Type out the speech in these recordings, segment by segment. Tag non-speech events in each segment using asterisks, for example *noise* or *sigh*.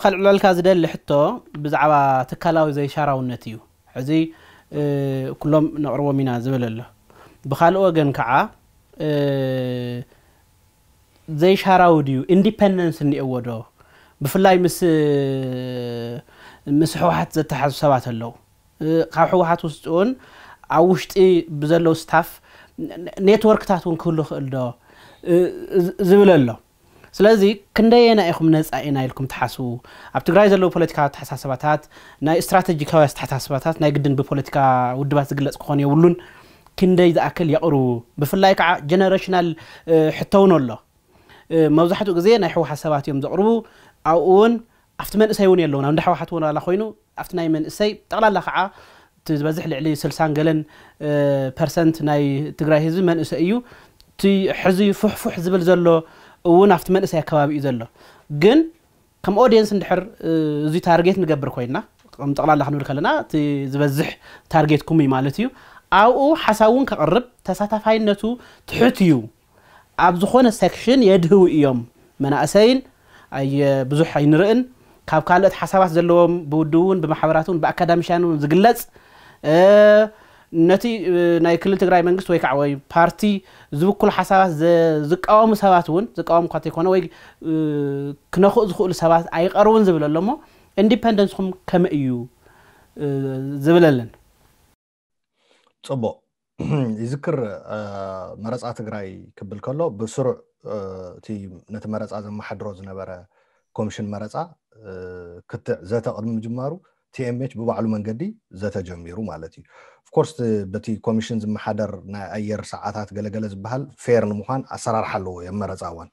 ካልዕ ልዕልካ ዝደሊ ሕቶ ብዛዕባ ትካላዊ ዘይሻራውነት እዩ ሕዚ ኩሎም ነቕርቦም ኢና ዝብል ኣሎ ብካልእ ወገን ከዓ ዘይሻራዊ ድዩ ኢንዲፐንደንስ እኒኤዎ ዶ ብፍላይ ምስ ምስ ሕወሓት ዘተሓዙ ሰባት ኣለዉ ካብ ሕወሓት ውስጢ እውን ኣብ ውሽጢ ብዘለዉ ስታፍ ኔትወርክታት እውን ክህሉ ክእል ዶ ዝብል ኣሎ ስለዚ ክንደየና ኢኹም ነፃ ኢና ኢልኩም ትሓስቡ ኣብ ትግራይ ዘለዉ ፖለቲካዊ ኣተሓሳስባታት ናይ እስትራተጂካዊ ኣተሓሳስባታት ናይ ግድን ብፖለቲካ ውድባት ዝግለፅ ክኾኑ የብሉን ክንደይ ዝኣክል የቕርቡ ብፍላይ ከዓ ጀነሬሽናል ሕቶውን ኣሎ መብዛሕትኡ ግዜ ናይ ሕወሓት ሰባት እዮም ዘቕርቡ ኣብኡ እውን ኣብቲ መንእሰይ እውን የለውን ኣብ እንዳ ሕወሓት እውን ዋላ ኮይኑ ኣብቲ ናይ መንእሰይ ጠቕላላ ከዓ እቲ ዝበዝሕ ልዕሊ 60 ገለን ፐርሰንት ናይ ትግራይ ህዝቢ መንእሰይ እዩ እቲ ሕዚ ፍሕፉሕ ዝብል ዘሎ እውን ኣብቲ መንእሰይ ኣከባቢ እዩ ዘሎ ግን ከም ኦድየንስ እንድሕር እዙይ ታርጌት ንገብር ኮይና ከም ጠቕላላ ክንብል ከለና እቲ ዝበዝሕ ታርጌትኩም እዩ ማለት እዩ ኣብኡ ሓሳብ እውን ከቕርብ ተሳታፋይነቱ ትሑት እዩ ኣብ ዝኾነ ሰክሽን የድህቡ እዮም መናእሰይን ብዙሕ ኣይንርእን ካብ ካልኦት ሓሳባት ዘለዎም ብውድውን ብማሕበራት ውን ብኣካዳሚሽያን ውን ዝግለፅ ነቲ ናይ ክልል ትግራይ መንግስቲ ወይ ከዓ ወይ ፓርቲ ዝብኩሉ ሓሳባት ዝቃወሙ ሰባት እውን ዝቃወሙ እኳ እንተይኮነ ወይ ክነኽኡ ዝኽእሉ ሰባት ኣይቐርቡን ዝብል ኣሎ እሞ ኢንዲፐንደንስኩም ከመይ እዩ ዝብለለን ፅቡቅ ይዝክር መረፃ ትግራይ ክብል ከሎ ብስሩዕ እቲ ነቲ መረፃ ዘመሓድሮ ዝነበረ ኮሚሽን መረፃ ክትዕ ዘተቅድሚ ምጅማሩ ቲኤምኤች ብባዕሉ መንገዲ ዘተጀሚሩ ማለት እዩ ኣፍኮርስ በቲ ኮሚሽን ዝመሓደር ናይ ኣየር ሰዓታት ገለገለ ዝበሃል ፌር ንምኳን ኣሰራርሓ ኣለዎ እዮም መረፃ እዋን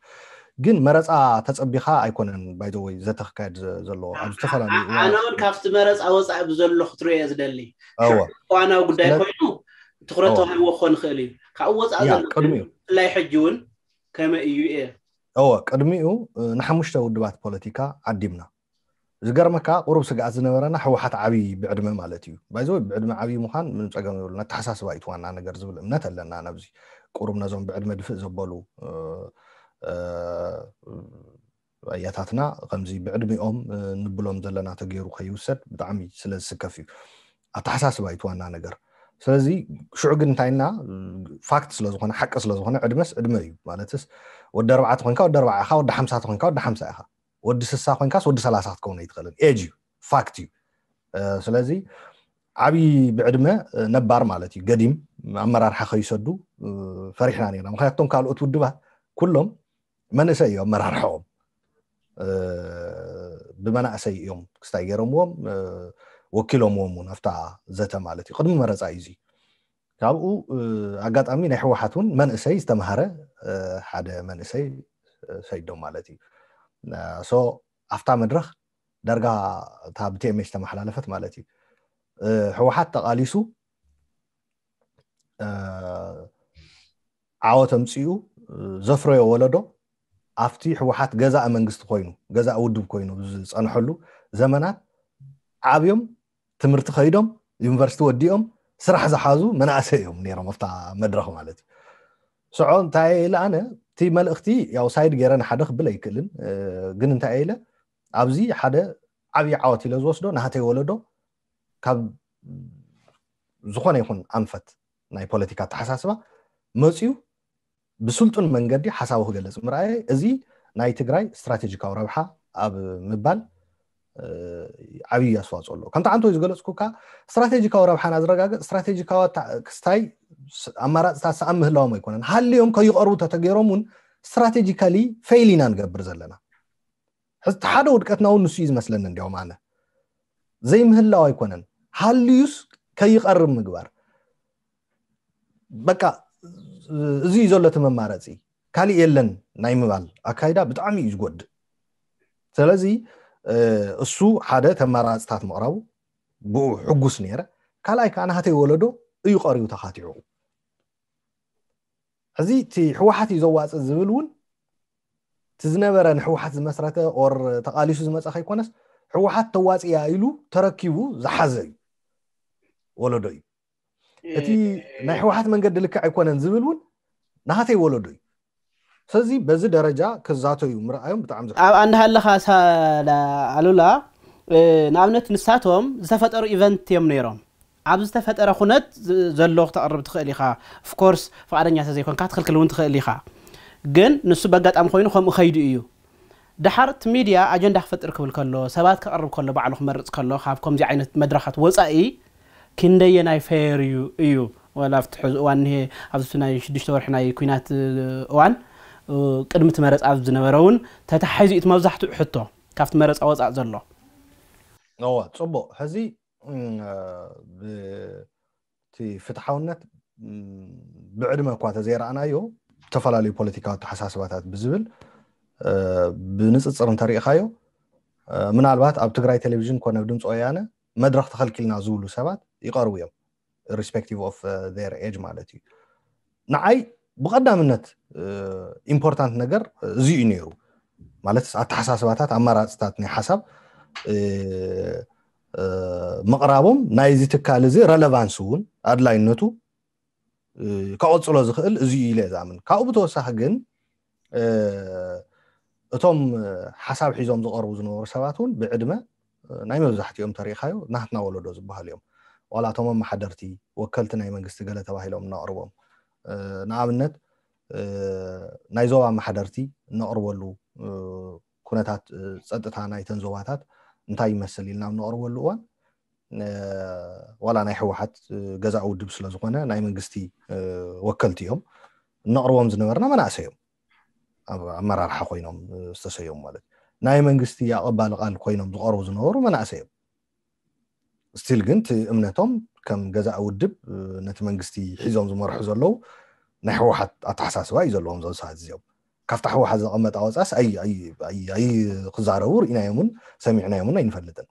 ግን መረፃ ተፀቢካ ኣይኮነን ባይዘወይ ዘተክካየድ ዘለዎ ኣብ ዝተፈላለዩ ኣነ እውን ካብቲ መረፃ ወፃኢ ብዘሎ ክትሪኦ እየ ዝደሊ እዋናዊ ጉዳይ ኮይኑ ትኩረት ተባሂዎ ክኮን ይኽእል እዩ ካብኡ ወፃኢ ዘሎ ቅድሚ እዩ ብፍላይ ሕጂ እውን ከመይ እዩ እየ እወ ቅድሚኡ ንሓሙሽተ ውድባት ፖለቲካ ዓዲምና ዝገርመካ ቁሩብ ስጋኣት ዝነበረና ሕወሓት ዓብይ ብዕድመ ማለት እዩ ባይዘ ብዕድመ ዓብይ ምኳን ምን ፀገም የብሉና ተሓሳስባ ኢት ዋና ነገር ዝብል እምነት ኣለና ናብዚ ቁሩብ ነዞም ብዕድመ ድፍእ ዘበሉ ኣያታትና ከምዚ ብዕድሚኦም ንብሎም ዘለና ተገይሩ ከይውሰድ ብጣዕሚ ስለ ዝስከፍ እዩ ኣተሓሳስባ ኢት ዋና ነገር ስለዚ ሽዑ ግን እንታይ ኢልና ፋክት ስለዝኮነ ሓቂ ስለዝኮነ ዕድመስ ዕድመ እዩ ማለትስ ወዲ ኣርባዓተ ኮንካ ወዲ ኣርባዓ ኢካ ወዲ ሓምሳተ ኮንካ ወዲ ሓምሳ ኢካ ወዲ ስሳ ኮይንካስ ወዲ ሰላሳ ክትከውን ኣይትኽእልን ኤጅ እዩ ፋክት እዩ ስለዚ ዓብይ ብዕድመ ነባር ማለት እዩ ገዲም ኣመራርሓ ከይሰዱ ፈሪሕና ነርና ምክንያቱም ካልኦት ውድባት ኩሎም መንእሰይ እዩ ኣመራርሐኦም ብመናእሰይ እዮም ክስታይ ገይሮምዎም ወኪሎምዎም እውን ኣብታ ዘተ ማለት እዩ ቅድሚ መረፃ እዩ እዚ ካብኡ ኣጋጣሚ ናይ ሕወሓት እውን መንእሰይ ዝተምሃረ ሓደ መንእሰይ ሰይዶም ማለት እዩ ሶ ኣፍታ መድረኽ ዳርጋ እታ ብቲኤምች ተመሓላለፈት ማለት እዩ ሕወሓት ተቃሊሱ ዓወት ኣምፅኡ ዘፍረዮ ወለዶ ኣብቲ ሕወሓት ገዛእ መንግስቲ ኮይኑ ገዛእ ውድብ ኮይኑ ዝፀንሐሉ ዘመናት ዓብዮም ትምህርቲ ከይዶም ዩኒቨርሲቲ ወዲኦም ስራሕ ዝሓዙ መናእሰይ እዮም ነሮም ኣብታ መድረክ ማለት እዩ ስዖ እንታይ ኢለኣነ እቲ መልእኽቲ ያው ሳይድ ገይረ ንሓደ ክብል ኣይክእልን ግን እንታይ ኢለ ኣብዚ ሓደ ዓብዪ ዓወት ኢለ ዝወስዶ ናሃተይ ወለዶ ካብ ዝኾነ ይኹን ኣንፈት ናይ ፖለቲካ ተሓሳስባ መፅኡ ብስልጡን መንገዲ ሓሳቡ ክገለፅ ምርኣየ እዚ ናይ ትግራይ እስትራቴጂካዊ ረብሓ ኣብ ምባል ዓብይ ኣስዋፅ ኣሎ ከምቲ ዓንተ ወይ ዝገለፅኩካ እስትራቴጂካዊ ረብሓና ዝረጋገፅ እስትራቴጂካዊ ክስታይ ኣማራፅታት ሰኣብ ምህላዎም ኣይኮነን ሃልዮም ከይቀርቡ ተተገይሮም እውን ስትራቴጂካሊ ፌይል ኢና ንገብር ዘለና ሕቲ ሓደ ውድቀትና እውን ንስ እዩ ዝመስለኒ እንዲኦም ኣነ ዘይምህላው ኣይኮነን ሃልዩስ ከይቀርብ ምግባር በቃ እዚ እዩ ዘሎ እቲ መማረፂ ካሊእ የለን ናይ ምባል ኣካይዳ ብጣዕሚ እዩ ዝጎድእ ስለዚ እሱ ሓደ ተመራፅታት ምቕራቡ ብኡ ሕጉስ ነረ ካልኣይ ከዓ ናሃተይ ወለዶ እዩ ቀሪቡ ተካቲዑ እዚ እቲ ሕወሓት እዩ ዘዋፅእ ዝብል እውን እቲ ዝነበረ ንሕወሓት ዝመስረተ ኦር ተቃሊሱ ዝመፀ ከይኮነስ ሕወሓት ተዋፅያ ኢሉ ተረኪቡ ዝሓዘ እዩ ወለዶ እዩ እቲ ናይ ሕወሓት መንገዲ ልክዕ ኣይኮነን ዝብል እውን ናሃተይ ወለዶ እዩ سازي بزي درجة كزاتو يمر أيوم بتعمل زك. أنا هلا خاصة لا على لا نعمل نساتهم زفت أرو إيفنت يوم نيرام عبز زفت أرو خنات زلوق تقرب تخلي خا of course فعلاً يعني سازي كون كاتخل كلون تخلي خا جن نسبة قد أم خوينو خم خيدو إيو دحرت ميديا أجن دحفت أركب الكلو سبات كقرب كله بعلو خمرت كله خافكم زعينة مدرحة وزائي كندي يناي فيريو إيو ولا افتح وان هي عبد السنة يشدش تورحنا يكونات وان أه ቅድምቲ መረፃ ኣብ ዝነበረ እውን ተተሓሒዙ እቲ መብዛሕትኡ ሕቶ ካብቲ መረፃ ወፃእ ዘሎ እዋ ፅቡቅ ሕዚ እቲ ፍትሓውነት ብዕድመ እኳ ተዘይረኣናዮ ዝተፈላለዩ ፖለቲካዊ ተሓሳስባታት ብዝብል ብንፅፅር እንተሪእካዮ ምናልባት ኣብ ትግራይ ቴሌቭዥን ኮነ ድምፂ ወያነ መድረክ ተኸልኪልና ዝብሉ ሰባት ይቐርቡ እዮም ሪስፔክቲቭ ኦፍ ር ኤጅ ማለት እዩ ንዓይ ብቐዳምነት ኢምፖርታንት ነገር እዚዩ እዩ ነይሩ ማለት ኣተሓሳስባታት ኣመራፅታት ናይ ሓሳብ ምቕራቦም ናይዚ ትካል እዚ ረለቫንስ እውን ኣድላይነቱ ከቐፅሎ ዝኽእል እዚዩ ኢለ ዝኣምን ካብኡ ብተወሳኺ ግን እቶም ሓሳብ ሒዞም ዝቐርቡ ዝነበሩ ሰባት እውን ብዕድመ ናይ መብዛሕትኦም ተሪእካዮ ናትና ወለዶ ዝበሃሉ እዮም ዋላ እቶም ኣመሓደርቲ ወከልቲ ናይ መንግስቲ ገለ ተባሂሎም እናቕርቦም ንኣብነት ናይ ዞባ መሓደርቲ እነቕርበሉ ኩነታት ፀጥታ ናይተን ዞባታት እንታይ ይመስል ኢልና ብነቕርበሉ እዋን ዋላ ናይ ሕወሓት ገዛ ውድብ ስለዝኮነ ናይ መንግስቲ ወከልቲ እዮም እነቕርቦም ዝነበርና መናእሰይ እዮም ኣመራርሓ ኮይኖም ዝተሰዮም ማለት ናይ መንግስቲ ኣቐባሊ ቃል ኮይኖም ዝቐርቡ ዝነበሩ መናእሰይ እዮም ስትል ግን እቲ እምነቶም ከም ገዛእ ውድብ ነቲ መንግስቲ ሒዞም ዝመርሑ ዘለው ናይ ሕወሓት ኣተሓሳስባ እዩ ዘለዎም ሰባት እዚኦም ካብቲ ሕወሓት ዘቐመጠ ወፃስ ኣይክዛረቡ ርኢናዮምን ሰሚዕናዮምን ኣይንፈልጥን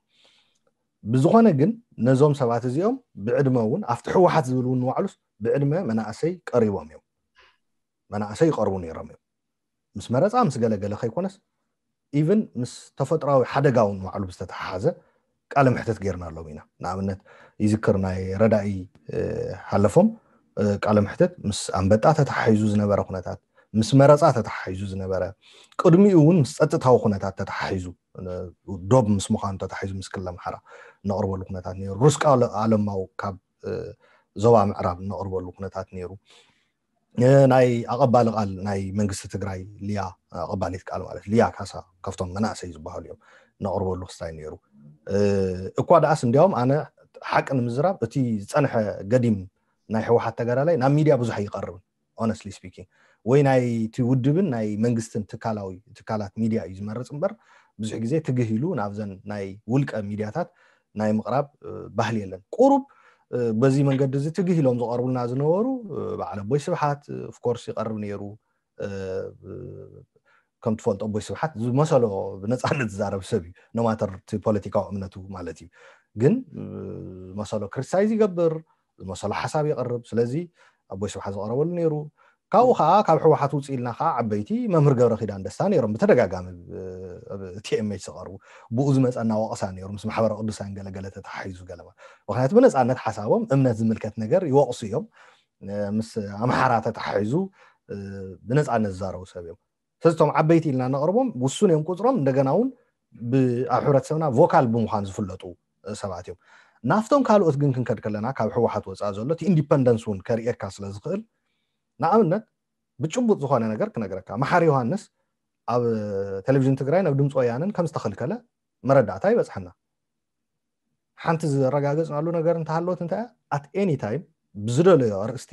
ብዝኮነ ግን ነዞም ሰባት እዚኦም ብዕድመ እውን ኣብቲ ሕወሓት ዝብል እውን ንባዕሉስ ብዕድመ መናእሰይ ቀሪቦም እዮም መናእሰይ ይቀርቡ ነይሮም እዮም ምስ መረፃ ምስ ገለገለ ከይኮነስ ኢቨን ምስ ተፈጥራዊ ሓደጋ እውን ንባዕሉ ብዝተተሓሓዘ ቃለ ምሕተት ገርና ኣሎም ኢና ንኣብነት ይዝክር ናይ ረዳኢ ሓለፎም ቃለ ምሕተት ምስ ኣንበጣ ተተሓሒዙ ዝነበረ ኩነታት ምስ መረፃ ተተሓሒዙ ዝነበረ ቅድሚኡ እውን ምስ ፀጥታዊ ኩነታት ተተሓሒዙ ዶብ ምስ ምዃኑ ተተሓሒዙ ምስ ክለ ምሓራ ነቕርበሉ ኩነታት ነይሩ ሩስቃ ኣለማዊ ካብ ዞባ ምዕራብ ነቕርበሉ ኩነታት ነይሩ ናይ ኣቐባሊ ቃል ናይ መንግስቲ ትግራይ ልያ ኣቐባሊት ቃል ማለት ልያ ካሳ ካብቶም መናእሰይ ዝበሃሉ እዮም ነቅርበሉ ክስታይ ነይሩ እኳ ደኣስ እንዲያውም ኣነ ሓቂ ንምዝራብ እቲ ዝፀንሐ ገዲም ናይ ሕወሓት ተጋዳላይ ናብ ሚድያ ብዙሕ ኣይቀርብን ሆነስትሊ ስፒኪንግ ወይ ናይቲ ውድብን ናይ መንግስትን ትካላዊ ትካላት ሚድያ እዩ ዝመርፅ እምበር ብዙሕ ግዜ ትግህ ኢሉ ናብዘን ናይ ውልቀ ሚድያታት ናይ ምቅራብ ባህሊ የለን ቁሩብ በዚ መንገዲ እዚ ትግሂሎም ዝቐርቡልና ዝነበሩ በዓል ኣቦይ ስብሓት ኣፍኮርስ ይቐርብ ነይሩ ከም ትፈልጦ ኣቦይ ስብሓት ዝመሰሎ ብነፃነት ዝዛረብ ሰብ እዩ ኖማተር እቲ ፖለቲካዊ እምነቱ ማለት እዩ ግን ዝመሰሎ ክርስታይ ዝገብር ዝመሰሎ ሓሳብ የቐርብ ስለዚ ኣቦይ ስብሓት ዝቐረበሉ ነይሩ ካብኡ ከዓ ካብ ሕወሓት ውፅኢልና ከዓ ዓበይቲ መምህር ገብረ ኪዳን ደስታ ነይሮም ብተደጋጋሚ ቲኤምኤች ዝቐርቡ ብኡ ዝመፀና ወቕሳ ነይሩ ምስ ማሕበረ ቅዱሳን ገለገለ ተተሓሒዙ ገለባ ምክንያቱ ብነፃነት ሓሳቦም እምነት ዝምልከት ነገር ይወቕሱ እዮም ምስ ኣምሓራ ተተሓሒዙ ብነፃነት ዝዛረቡ ሰብ እዮም ስለዚቶም ዓበይቲ ኢልና ነቕርቦም ውሱን እዮም ቁፅሮም እንደገና እውን ኣብ ሕብረተሰብና ቮካል ብምኳን ዝፍለጡ ሰባት እዮም ናፍቶም ካልኦት ግን ክንከድ ከለና ካብ ሕወሓት ወፃኢ ዘሎ እቲ ኢንዲፐንደንስ እውን ከርእየካ ስለ ዝኽእል ንኣብነት ብጭቡጥ ዝኮነ ነገር ክነግረካ መሓር ዮሃንስ ኣብ ቴሌቭዥን ትግራይን ኣብ ድምፂ ወያንን ከም ዝተኸልከለ መረዳእታ ይበፅሐና ሓንቲ ዝረጋገፅናሉ ነገር እንተሃለወት እንታይ እያ ኣት ኤኒ ታይም ብዝደለዮ ኣርእስቲ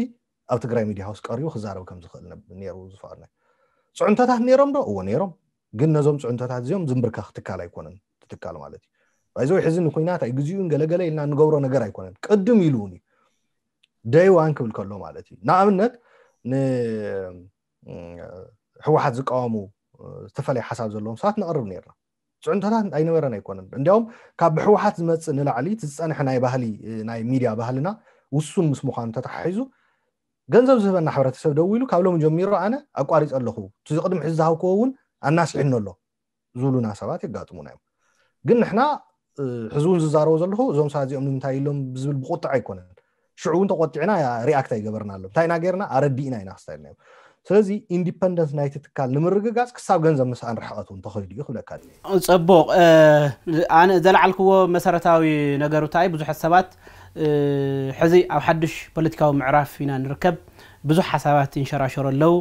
ኣብ ትግራይ ሚድያ ሃውስ ቀሪቡ ክዛረብ ከም ዝኽእል ነይሩ ዝፈቐድና ፅዑንቶታት ነይሮም ዶ እዎ ነይሮም ግን ነዞም ፅዑንቶታት እዚኦም ዝምብርካ ክትካል ኣይኮነን ትትካል ማለት እዩ ወይ ሕዚ ንኩናት ይ ግዜኡን ገለገለ ኢልና ንገብሮ ነገር ኣይኮነን ቅድም ኢሉ እውን እዩ ደይዋን ክብል ከሎ ማለት እዩ ንኣብነት ንሕወሓት ዝቃወሙ ዝተፈለየ ሓሳብ ዘለዎም ሰባት ንቅርብ ነርና ፅዕንቶታት ኣይነበረን ኣይኮነን እንዲያውም ካብ ብሕወሓት ዝመፅእ ንላዕሊ ትዝፀንሐ ናይ ባህሊ ናይ ሚድያ ባህልና ውሱን ምስ ምኳኑ ተተሓሒዙ ገንዘብ ዝህበና ሕብረተሰብ ደው ኢሉ ካብ ሎም ጀሚሮ ኣነ ኣቋሪፅ ኣለኹ እቲ ቅድሚ ሕዚ ዝሃብክዎ እውን ኣናስዒኖ ኣሎ ዝብሉና ሰባት የጋጥሙና እዮም ግን ንሕና ሕዚ እውን ዝዛረቡ ዘለኹ እዞም ሰባት እዚኦም ንምንታይ ኢሎም ብዝብል ብቁጥዕ ኣይኮነን ሽዑ እውን ተቆጢዕና ሪኣክት ኣይገበርና ኣሎ እንታይ ኢና ገርና ኣረዲእና ኢና ክስታይልና እዮም ስለዚ ኢንዲፐንደንስ ናይቲ ትካል ንምርግጋፅ ክሳብ ገንዘብ ምስኣን ርሕቐት እውን ተኸይዱ እዩ ክብለካ ፅቡቕ ኣነ ዘለዓልክዎ መሰረታዊ ነገሩታይ ብዙሓት ሰባት ሕዚ ኣብ ሓድሽ ፖለቲካዊ ምዕራፍ ኢና ንርከብ ብዙሕ ሓሳባት ይንሸራሸሩ ኣለው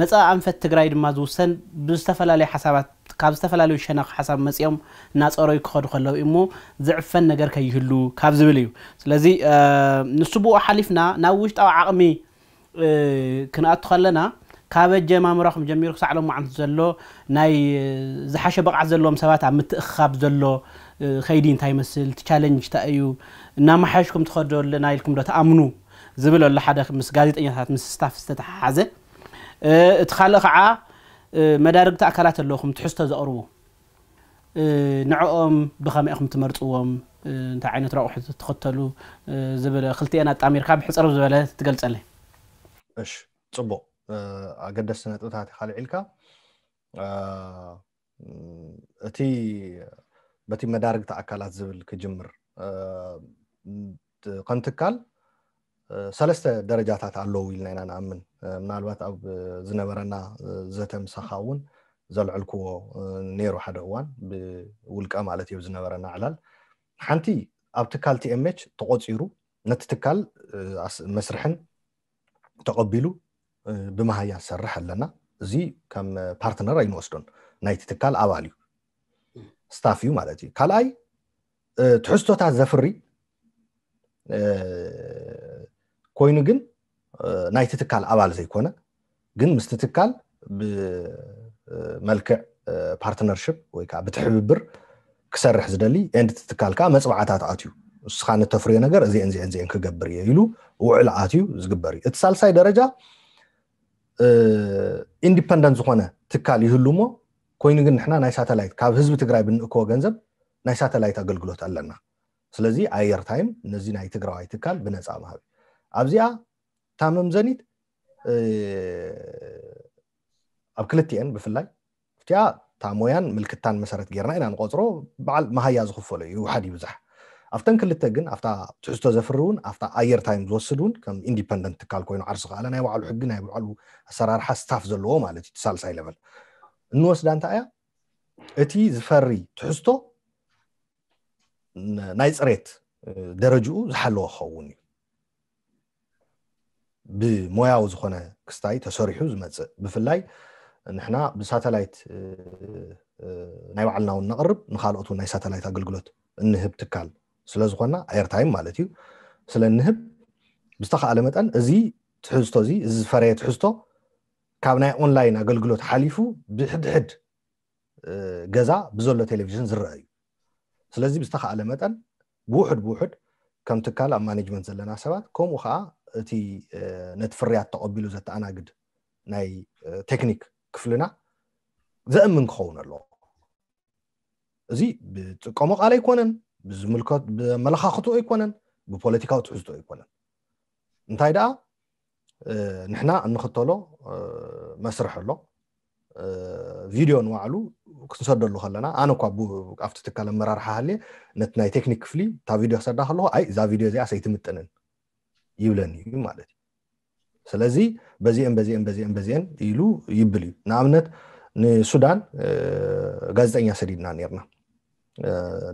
መፃኢ ኣንፈት ትግራይ ድማ ዝውሰን ብዝተፈላለየ ሓሳባት كاب استفلالو شنق حسب مسيوم ناس أروي كخد خلاو إمو زعفن نجار كيهلو كاب زبليو سلزي آه نسبو أحلفنا نوش أو عقمي آه كنا أدخلنا كاب جمع مرخم جميل سعلو مع زلو ناي زحش بقع زلو مسوات عم تأخب زلو خيدين تاي مثل تشالنج تأيو نام حشكم تخدر لنا لكم لا تأمنو زبلو لحدا حدا مس قاعد يتأني مس ستاف ستة حازة تخلق መዳርግቲ ኣካላት ኣለኹም ትሕዝቶ ዘቕርቡ ንዕኦም ብኸመይ ኢኹም ትመርፅዎም እንታይ ዓይነት ረቑሑ ትኽተሉ ዝበለ ክልቲአን ኣጣሚርካ ብሕፅር ዝበለ ትገልፀለይ እሺ ፅቡቅ ኣገደስቲ ነጥብታት ካልእ ኢልካ እቲ በቲ መዳርግቲ ኣካላት ዝብል ክጅምር ቀንትካል ሰለስተ ደረጃታት ኣለዉ ኢልና ኢና ንኣምን ምናልባት ኣብ ዝነበረና ዘተምሳኻ እውን ዘልዕልክዎ ነይሩ ሓደ እዋን ብውልቀ ማለት እዩ ዝነበረና ዕላል ሓንቲ ኣብ ትካል ቲኤምች ተቆፂሩ ነቲ ትካል መስርሕን ተቐቢሉ ብመሃያ ዝሰርሕ ኣለና እዚ ከም ፓርትነር ኣይንወስዶን ናይቲ ትካል ኣባል እዩ ስታፍ እዩ ማለት እዩ ካልኣይ ትሕዝቶታት ዘፍሪ ኮይኑ ግን ናይቲ ትካል ኣባል ዘይኮነ ግን ምስቲ ትካል ብመልክዕ ፓርትነርሽፕ ወይከዓ ብትሕብብር ክሰርሕ ዝደሊ ኤንድ ትካል ከዓ መፅባዕታት ኣትዩ ንስኻ ንተፍርዮ ነገር እዚአን ዚአን ዚአን ክገብር እየ ኢሉ ውዕል ኣትዩ ዝግበር እዩ እቲ ሳልሳይ ደረጃ ኢንዲፐንደንት ዝኮነ ትካል ይህሉ ሞ ኮይኑ ግን ንሕና ናይ ሳተላይት ካብ ህዝቢ ትግራይ ብንእከቦ ገንዘብ ናይ ሳተላይት ኣገልግሎት ኣለና ስለዚ ኣየር ታይም ነዚ ናይ ትግራዋይ ትካል ብነፃ ምሃብ ኣብዚኣ تامم زنيت اه ابكلتين بفلاي فتيا تامويان ملكتان مسارت غيرنا انا نقصرو بعل ما هيا زخفلو يوحد يوزح افتن كلتا جن افتا تستو زفرون افتا اير تايم زوسدون كم اندبندنت كالكوين عرس قال انا يوعلو حقنا يوعلو اسرار حس تاف زلو مالتي تسالس اي ليفل نوسد انت ايا اتي زفري تحستو نايس ريت درجو زحلو خوني ብሞያዊ ዝኾነ ክስታይ ተሰሪሑ ዝመፅእ ብፍላይ ንሕና ብሳተላይት ናይ ባዕልና እውን ነቕርብ ንካልኦት ናይ ሳተላይት ኣገልግሎት እንህብ ትካል ስለዝኮና ኣየርታይም ማለት እዩ ስለንህብ ብዝተካኣለ መጠን እዚ ትሕዝቶ እዚ እዚ ዝፈረየ ትሕዝቶ ካብ ናይ ኦንላይን ኣገልግሎት ሓሊፉ ብሕድሕድ ገዛ ብዘሎ ቴሌቭዥን ዝረአ እዩ ስለዚ ብዝተካኣለ መጠን ብውሕድ ብውሕድ ከም ትካል ኣብ ማኔጅመንት ዘለና ሰባት ከምኡ ከዓ እቲ ነቲ ፍርያት ተቐቢሉ ዘተኣናግድ ናይ ቴክኒክ ክፍልና ዘእምን ክኸውን ኣለዎ እዚ ብጥቀሞ ቃል ኣይኮነን ብመለካክቱ ኣይኮነን ብፖለቲካዊ ትሕዝቶ ኣይኮነን እንታይ ደኣ ንሕና እንክተሎ መስርሕ ኣሎ ቪድዮ ንባዕሉ ክንሰደሉ ከለና ኣነ እኳ ኣብቲ ትካል ኣመራርሓ ሃልየ ነቲ ናይ ቴክኒክ ክፍሊ እታ ቪድዮ ክሰዳ ከለኩ ኣይ እዛ ቪድዮ እዚኣ ሰይትምጥንን ይብለን እዩ ማለት እዩ ስለዚ በዚአን በዚአን በዚአን በዚአን ኢሉ ይብል እዩ ንኣብነት ንሱዳን ጋዜጠኛ ሰዲድና ነርና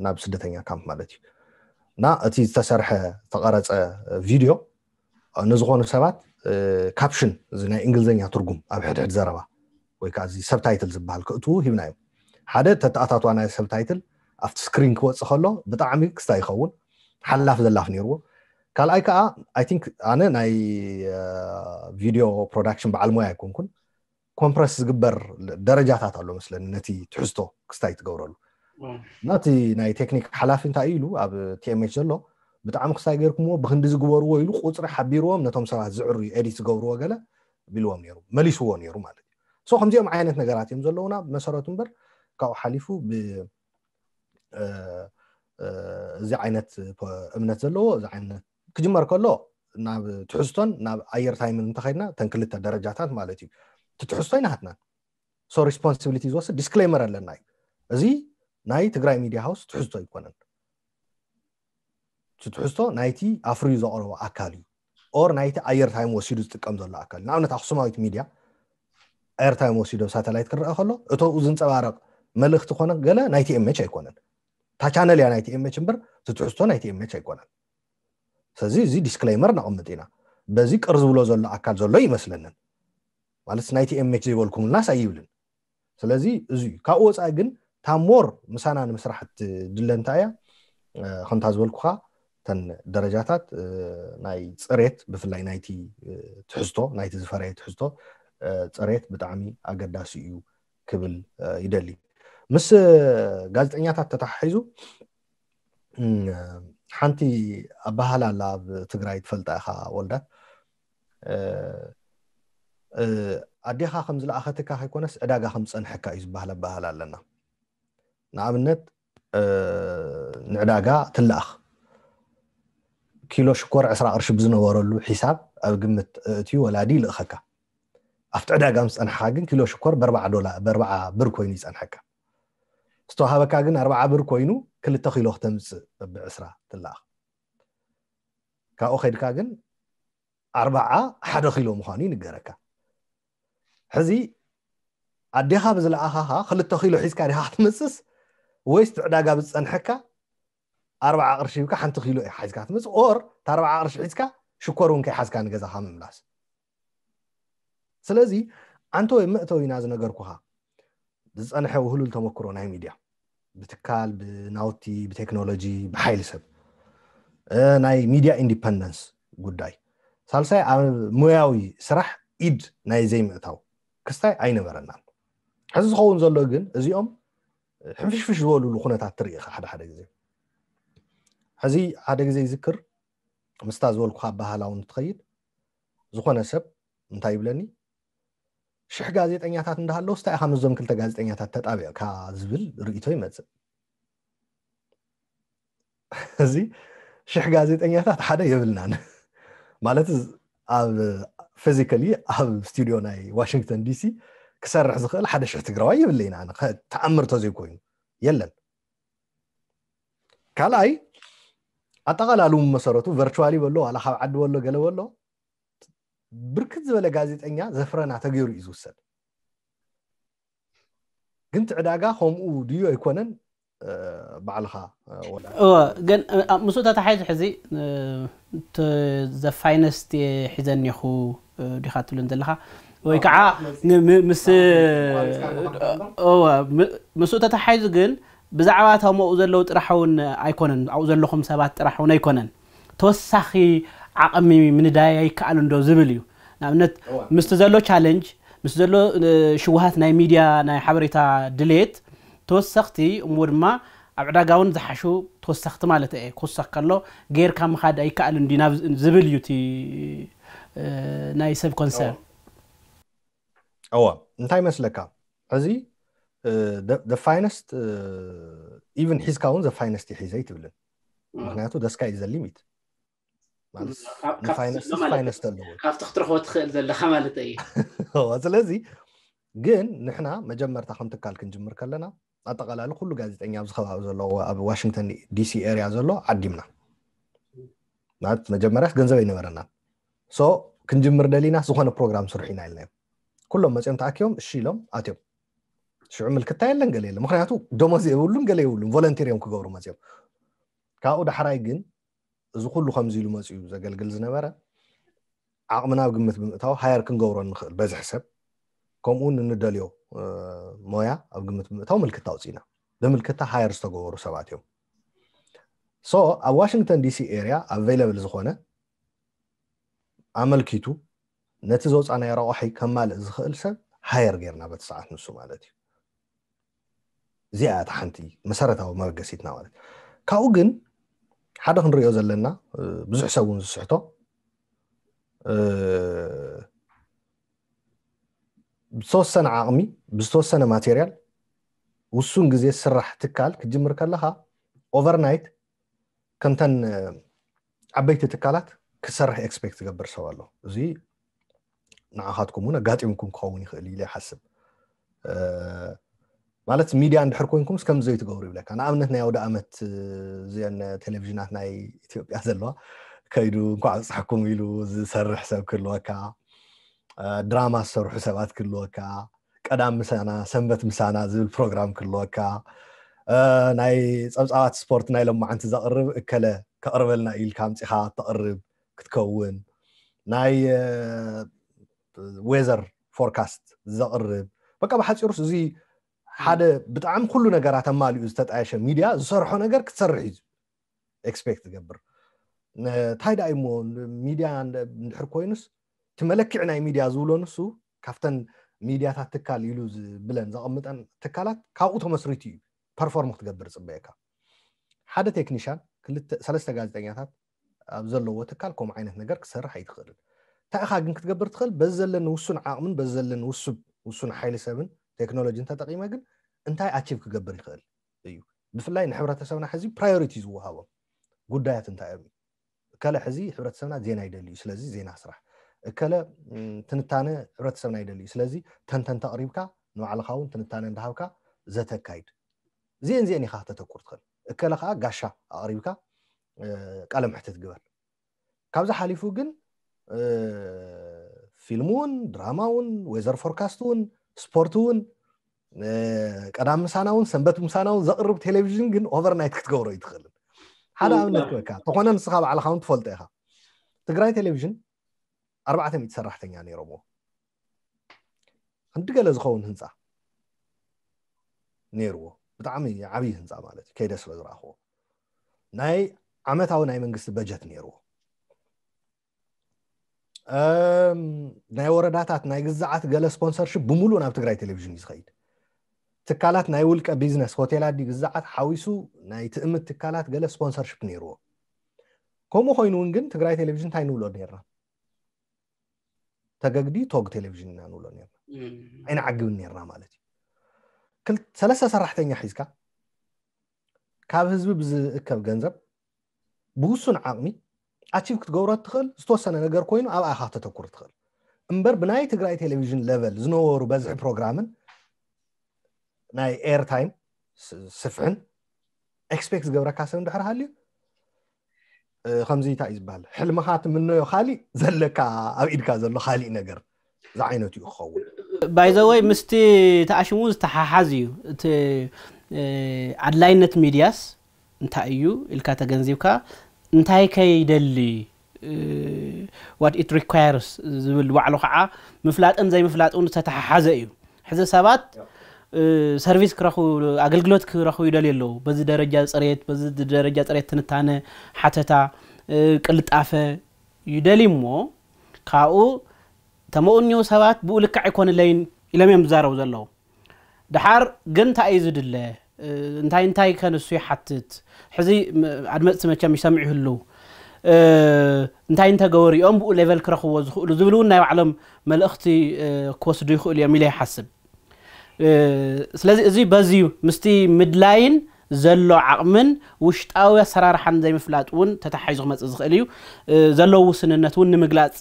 ናብ ስደተኛ ካምፕ ማለት እዩ እና እቲ ዝተሰርሐ ዝተቐረፀ ቪድዮ ንዝኮኑ ሰባት ካፕሽን እዚ ናይ እንግሊዝኛ ትርጉም ኣብ ሕድሕድ ዘረባ ወይ ከዓ እዚ ሰብታይትል ዝበሃል ክእትዉ ሂብና እዮም ሓደ ተተኣታትዋ ናይ ሰብታይትል ኣብቲ ስክሪን ክወፅእ ከሎ ብጣዕሚ ክስታ ይኸውን ሓላፍ ዘላፍ ነይርዎ ካልኣይ ከዓ ኣይ ቲንክ ኣነ ናይ ቪድዮ ፕሮዳክሽን በዓል ሞያ ይኮንኩን ኮምፕረስ ዝግበር ደረጃታት ኣሎ መስለኒ ነቲ ትሕዝቶ ክስታይ ትገብረሉ ናቲ ናይ ቴክኒክ ሓላፊ እንታይ እዩ ኢሉ ኣብ ቲኤምች ዘሎ ብጣዕሚ ክስታይ ገይርኩምዎ ብክንዲ ዝግበርዎ ኢሉ ቁፅሪ ሓቢርዎም ነቶም ሰባት ዝዕርዩ ኤዲት ዝገብርዎ ገለ ቢልዎም ነሩ መሊስዎ ነይሩ ማለት እዩ ሶ ከምዚኦም ዓይነት ነገራት እዮም ዘለውና መሰረቱ እምበር ካብኡ ሓሊፉ እዚ ዓይነት እምነት ዘለዎ እዚ ዓይነት ክጅመር ከሎ ናብ ትሕዝቶን ናብ ኣየር ታይምን እንተከይድና ተን ክልተ ደረጃታት ማለት እዩ እቲ ትሕዝቶ ይናሃትናን ሶ ሪስፖንስብሊቲ ዝወስድ ዲስክሌመር ኣለና እዩ እዚ ናይ ትግራይ ሚድያ ሃውስ ትሕዝቶ ይኮነን ትሕዝቶ ናይቲ ኣፍርዩ ዘቕረቦ ኣካል እዩ ኦር ናይቲ ኣየር ታይም ወሲዱ ዝጥቀም ዘሎ ኣካል እዩ ንኣብነት ኣክሱማዊት ሚድያ ኣየር ታይም ወሲዶ ሳተላይት ክረአ ከሎ እቶ ዝንፀባረቕ መልእክቲ ኮነ ገለ ናይቲ ኤምች ኣይኮነን እታ ቻነል እያ ናይቲ ኤምች እምበር ዝትሕዝቶ ናይቲ ኤምች ኣይኮነን ስለዚ እዚ ዲስክላይመር ነቕምጥ ኢና በዚ ቅር ዝብሎ ዘሎ ኣካል ዘሎ ይመስለንን ማለት ናይቲ ኤምች ዘይበልኩምልናስ ኣይብልን ስለዚ እዩ ካብኡ ወፃኢ ግን ታሞር ምሳና ንምስራሕት ድለ እንታይ እያ ከምታ ዝበልኩካ እተን ደረጃታት ናይ ፅሬት ብፍላይ ናይቲ ትሕዝቶ ናይቲ ዝፈረየ ትሕዝቶ ፅሬት ብጣዕሚ ኣገዳሲ እዩ ክብል ይደሊ ምስ ጋዜጠኛታት ተታሓሒዙ ሓንቲ ኣባህል ኣላ ኣብ ትግራይ ትፈልጣ ኢኻ ወልዳ ኣዴኻ ከም ዝለኣኸትካ ከይኮነስ ዕዳጋ ከም ዝፀንሐካ እዩ ዝበሃል ኣባህል ኣለና ንኣብነት ንዕዳጋ ትለኣኽ ኪሎ ሽኮር 20 ቅርሺ ብዝነበረሉ ሒሳብ ኣብ ግምት እቲ ወላዲ ይልእኸካ ኣብቲ ዕዳጋ ምስ ፀንሐካ ግን ኪሎ ሽኮር ብኣርባዓ ብር ኮይኑ ይፀንሐካ ዝተዋሃበካ ግን ኣርባዓ ብር ኮይኑ ክልተ ኪሎ ክተምፅእ በብዕስራ ትለኣኽ ካብኡ ከይድካ ግን ኣርባዓ ሓደ ኪሎ ምዃኑ ይንገረካ ሕዚ ኣዴኻ ብዝለኣኻኻ ክልተ ኪሎ ሒዝካ ዲኻ ክትመፅስ ወይስ ትዕዳጋ ብዝፀንሐካ ኣርባዓ ቅርሺ ሂብካ ሓንቲ ኪሎ ኢካ ሒዝካ ክትመፅእ ኦር እቲ ኣርባዓ ቅርሺ ሒዝካ ሽኮር እውን ከይሓዝካ ንገዛኻ ምምላስ ስለዚ ኣንተ ወይ መእተው ኢና ዝነገርኩኻ ዝፀንሐ ውህሉል ተመክሮ ናይ ሚድያ ብትካል ብናውቲ ብቴክኖሎጂ ብሓይሊ ሰብ ናይ ሚድያ ኢንዲፐንደንስ ጉዳይ ሳልሳይ ኣብ ሙያዊ ስራሕ ኢድ ናይ ዘይምእታው ክስታይ ኣይነበረናን ሕዚ ዝኸውን ዘሎ ግን እዚኦም ሕንፍሽፍሽ ዝበሉሉ ኩነታት ትርኢ ኢኻ ሓደ ሓደ ግዜ ሕዚ ሓደ ግዜ ይዝክር ምስታ ዝበልኩካ ባህላውን ትኸይድ ዝኮነ ሰብ እንታይ ይብለኒ ሽሕ ጋዜጠኛታት እንዳሃለው ስታይ ኢኻ ነዞም ክልተ ጋዜጠኛታት ተጣብዮ ካ ዝብል ርእቶ ይመፅእ እዚ ሽሕ ጋዜጠኛታት ሓደ የብልናን ማለት ኣብ ፊዚካሊ ኣብ ስቱድዮ ናይ ዋሽንግተን ዲሲ ክሰርሕ ዝኽእል ሓደ ሽሕ ትግራዋይ የብለ ኢና ተኣምር ዘይኮይኑ የለን ካልኣይ ኣጠቃላሉ መሰረቱ ቨርቹዋሊ በሎ ዋላ ካብ ዓዲ በሎ ገለ በሎ ብርክት ዝበለ ጋዜጠኛ ዘፍረና ተገይሩ እዩ ዝውሰድ ግን ቲ ዕዳጋ ከምኡ ድዩ ኣይኮነን ባዕልካ ግን ምስኡ ተተሓይዙ ሕዚ ዘፋይነስቲ ሒዘኒኹ ዲካ ትብልን ዘለካ ወይ ከዓ ምስኡ ተተሓይዙ ግን ብዛዕባ ተምኡ ኣብኡ ዘለው ጥራሕ እውን ኣይኮነን ኣብኡ ዘለኹም ሰባት ጥራሕ እውን ኣይኮነን ተወሳኺ ዓቕሚ ምንዳያይ ከኣል እንዶ ዝብል እዩ ንኣብነት ምስቲ ዘሎ ቻለንጅ ምስ ዘሎ ሽውሃት ናይ ሚድያ ናይ ሓበሬታ ድሌት ተወሰኽቲ እሞ ድማ ኣብ ዕዳጋ እውን ዝሓሹ ተወሳኽቲ ማለት እየ ክውሳኽ ከሎ ጌርካ ምኻድ ኣይከኣል እንዲ ዝብል እዩ እቲ ናይ ሰብ ኮንሰርን እወ እንታይ መስለካ ሕዚ ደ ፋይነስት ኢቨን ሒዝካ እውን ዘ ፋይነስት ይሒዘይ ትብልን ምክንያቱ ደስካ እዩ ዘሊሚት ካብቲ ክትረክቦ ትኽእል ዘለካ ማለት እዩ *laughs* ስለዚ ግን ንሕና መጀመርታ ከም ትካል ክንጅምር ከለና ኣጠቃላሊ ኩሉ ጋዜጠኛ ኣብዚ ከባቢ ዘለዎ ኣብ ዋሽንግተን ዲሲ ኤርያ ዘሎ ዓዲምና ማለት መጀመርያ ገንዘብ ኣይነበረና ሶ ክንጅምር ደሊና ዝኮነ ፕሮግራም ስርሑ ኢና ኢልና እዮም ኩሎም መፅኦም ተኣኪቦም እሺ ኢሎም ኣትዮም ሽዑ ምልክታ የለን ገለ የለን ምክንያቱ ደሞዝ የብሉን ገለ የብሉን ቮለንቲር እዮም ክገብሩ መፅኦም ካብኡ ዳሕራይ ግን እዚ ኩሉ ከምዚ ኢሉ መፅኡ ዘገልግል ዝነበረ ዓቕሚና ናብ ግምት ብምእታው ሃየር ክንገብሮ ንክእል በዝሕ ሰብ ከምኡ ንንደልዮ ሞያ ኣብ ግምት ብምእታው ምልክታ ኣውፅኢና ብምልክታ ሃየር ዝተገበሩ ሰባት እዮም ሶ ኣብ ዋሽንግተን ዲሲ ኤርያ ኣቨይለብል ዝኮነ ኣመልኪቱ ነቲ ዘውፃ ናይ ረቑሒ ከማልእ ዝክእል ሰብ ሃየር ጌርና በቲ ሰዓት ንሱ ማለት እዩ እዚኣ እታ ሓንቲ መሰረታዊ መበገሲትና ማለት እዩ ካብኡ ግን ሓደ ክንሪኦ ዘለና ብዙሕ ሰብ እውን ዝስሕቶ ብዝተወሰነ ዓቕሚ ብዝተወሰነ ማቴርያል ውሱን ግዜ ዝስራሕ ትካል ክጅምር ከለካ ኦቨርናይት ከምተን ዓበይቲ ትካላት ክሰርሕ ኤክስፔክት ዝገብር ሰብ ኣሎ እዚ ንዓካትኩም እውን ኣጋጢምኩም ክኸውን ይኽእል ኢለ ይሓስብ ማለት ሚድያ እንድሕር ኮይንኩምስ ከምዚ ይትገብሩ ይብለካ ንኣብነት ናይ ወደ ኣመት እዚአን ቴሌቭዥናት ናይ ኢትዮጵያ ዘለዋ ከይዱ እንኳ ኣብፅሓኩም ኢሉ ዝሰርሕ ሰብ ክህልወካ ድራማ ዝሰርሑ ሰባት ክህልወካ ቀዳም ምሳና ሰንበት ምሳና ዝብል ፕሮግራም ክህልወካ ናይ ፀብፃባት ስፖርት ናይ ሎማዓንቲ ዘቕርብ እከለ ከቕርበልና ኢልካ ምፅኻ ተቕርብ ክትከውን ናይ ዌዘር ፎርካስት ዘቕርብ በቃ ብሓፂሩስ እዚ ሓደ ብጣዕሚ ኩሉ ነገራት ኣማሊኡ ዝተጣየሸ ሚድያ ዝሰርሖ ነገር ክትሰርሕ እዩ ኤክስፔክት ትገብር እንታይ ዳ እዩ ሚድያ ንድሕር ኮይኑስ እቲ መለክዕ ናይ ሚድያ ዝብሎ ንሱ ካብተን ሚድያታት ትካል ኢሉ ብለን ዘቐምጠን ትካላት ካብኡ ተመስሪቱ እዩ ፐርፎርም ክትገብር ፅበየካ ሓደ ቴክኒሽያን ሰለስተ ጋዜጠኛታት ኣብ ዘለዎ ትካል ከምኡ ዓይነት ነገር ክሰርሕ ኣይትኽእልን እንታይ ኢካ ግን ክትገብር ትኽእል በዚ ዘለኒ ውሱን ዓቕምን በዚ ዘለኒ ውሱን ሓይሊ ሰብን ቴክኖሎጂ እንተጠቂመ ግን እንታይ ኣቺቭ ክገብር ይኽእል እዩ ብፍላይ ንሕብረተሰብና ሕዚ ፕራዮሪቲ ዝወሃቦም ጉዳያት እንታይ እዮም እከለ ሕዚ ሕብረተሰብና ዜና ይደሊ እዩ ስለዚ ዜና ስራሕ እከለ ትንታነ ሕብረተሰብና ይደሊ እዩ ስለዚ ተንተን ተቅሪብካ ንባዕልካ እውን ትንታነ እንዳሃብካ ዘተካይድ እዚአን ዚአን ኢካ ክተተኩር ትኽእል እከለ ከዓ ጋሻ ኣቅሪብካ ቃለ ምሕትት ግበር ካብዚ ሓሊፉ ግን ፊልም እውን ድራማ እውን ወይዘር ፎርካስት እውን ስፖርት እውን ቀዳም ምሳና እውን ሰንበት ምሳና እውን ዘቕርብ ቴሌቭዥን ግን ኦቨርናይት ክትገብሮ እዩ ትኽእልን ሓደ ኣብነት ክበካ ተኾነ ንስኻ ባዕልካ እውን ትፈልጦ ኢኻ ትግራይ ቴሌቭዥን 400 ሰራሕተኛ ነይሮምዎ ክንዲ ገለ ዝኸውን ህንፃ ነይርዎ ብጣዕሚ ዓብዪ ህንፃ ማለት እዩ ከይደ ስለ ዝረኣኽዎ ናይ ዓመታዊ ናይ መንግስቲ በጀት ነይርዎ ናይ ወረዳታት ናይ ግዛዓት ገለ ስፖንሰርሽፕ ብሙሉእ ናብ ትግራይ ቴሌቭዥን እዩ ዝኸይድ ትካላት ናይ ውልቀ ቢዝነስ ሆቴላዲ ግዛዓት ሓዊሱ ናይ ትእምት ትካላት ገለ ስፖንሰርሽፕ ነይርዎ ከምኡ ኮይኑ እውን ግን ትግራይ ቴሌቭዥን እንታይ ንብሎ ነርና ተገግዲ ቶግ ቴሌቭዥን ኢና ንብሎ ነርና ኣይንዓግብን ነርና ማለት እዩ ሰለስተ ሰራሕተኛ ሒዝካ ካብ ህዝቢ ብዝእከብ ገንዘብ ብውሱን ዓቕሚ أشوف كتجورات تدخل ستو سنة نجار كوينو أو أخاف تتكور تدخل إمبر بناي تقرأي تلفزيون ليفل زنور وبزح بروجرامن ناي إير تايم سفن إكسبكت جورا كاسم دحر حالي أه، خمزي تعيز بال حل ما خات من نيو خالي زلك أو إيد كازل خالي نجار زعينه تيو خول باي ذا واي مستي تاشموز تحازيو ت أه، أه، ادلاينت ميدياس نتايو الكاتا غنزيوكا እንታይ ከይደሊ ዋት ኢት ሪኳርስ ዝብል ባዕሉ ከዓ ምፍላጥን ዘይምፍላጥ እውን ዝተተሓሓዘ እዩ ሕዚ ሰባት ሰርቪስ ክረኽቡ ኣገልግሎት ክረኽቡ ይደልዩ ኣለዉ በዚ ደረጃ ፅሬት በዚ ደረጃ ፅሬት ትንታነ ሓተታ ቅልጣፈ ይደልዩ እሞ ካብኡ ተምኡ እኒዉ ሰባት ብኡ ልክዕ ኣይኮነለይን ኢሎም እዮም ዝዛረቡ ዘለዉ ድሓር ግን እንታይ እዩ ዝድለ እንታይ እንታይ ከንሱ ይሓትት ሕዚ ኣድመፅቲ መቸም ይሰምዑ ይህልው እንታይ እንተገበሪኦም ብኡ ሌቨል ክረኽብዎ ዝኽእሉ ዝብል እውን ናይ ባዕሎም መልእኽቲ ክወስዱ ይኽእሉ እዮም ኢለ ይሓስብ ስለዚ እዚ በዚ ምስቲ ምድላይን ዘሎ ዓቕምን ውሽጣዊ ኣሰራርሓን ዘይምፍላጥ እውን ተታሓይዙ ክመፅእ ዝኽእል እዩ ዘለዎ ውስንነት እውን ንምግላፅ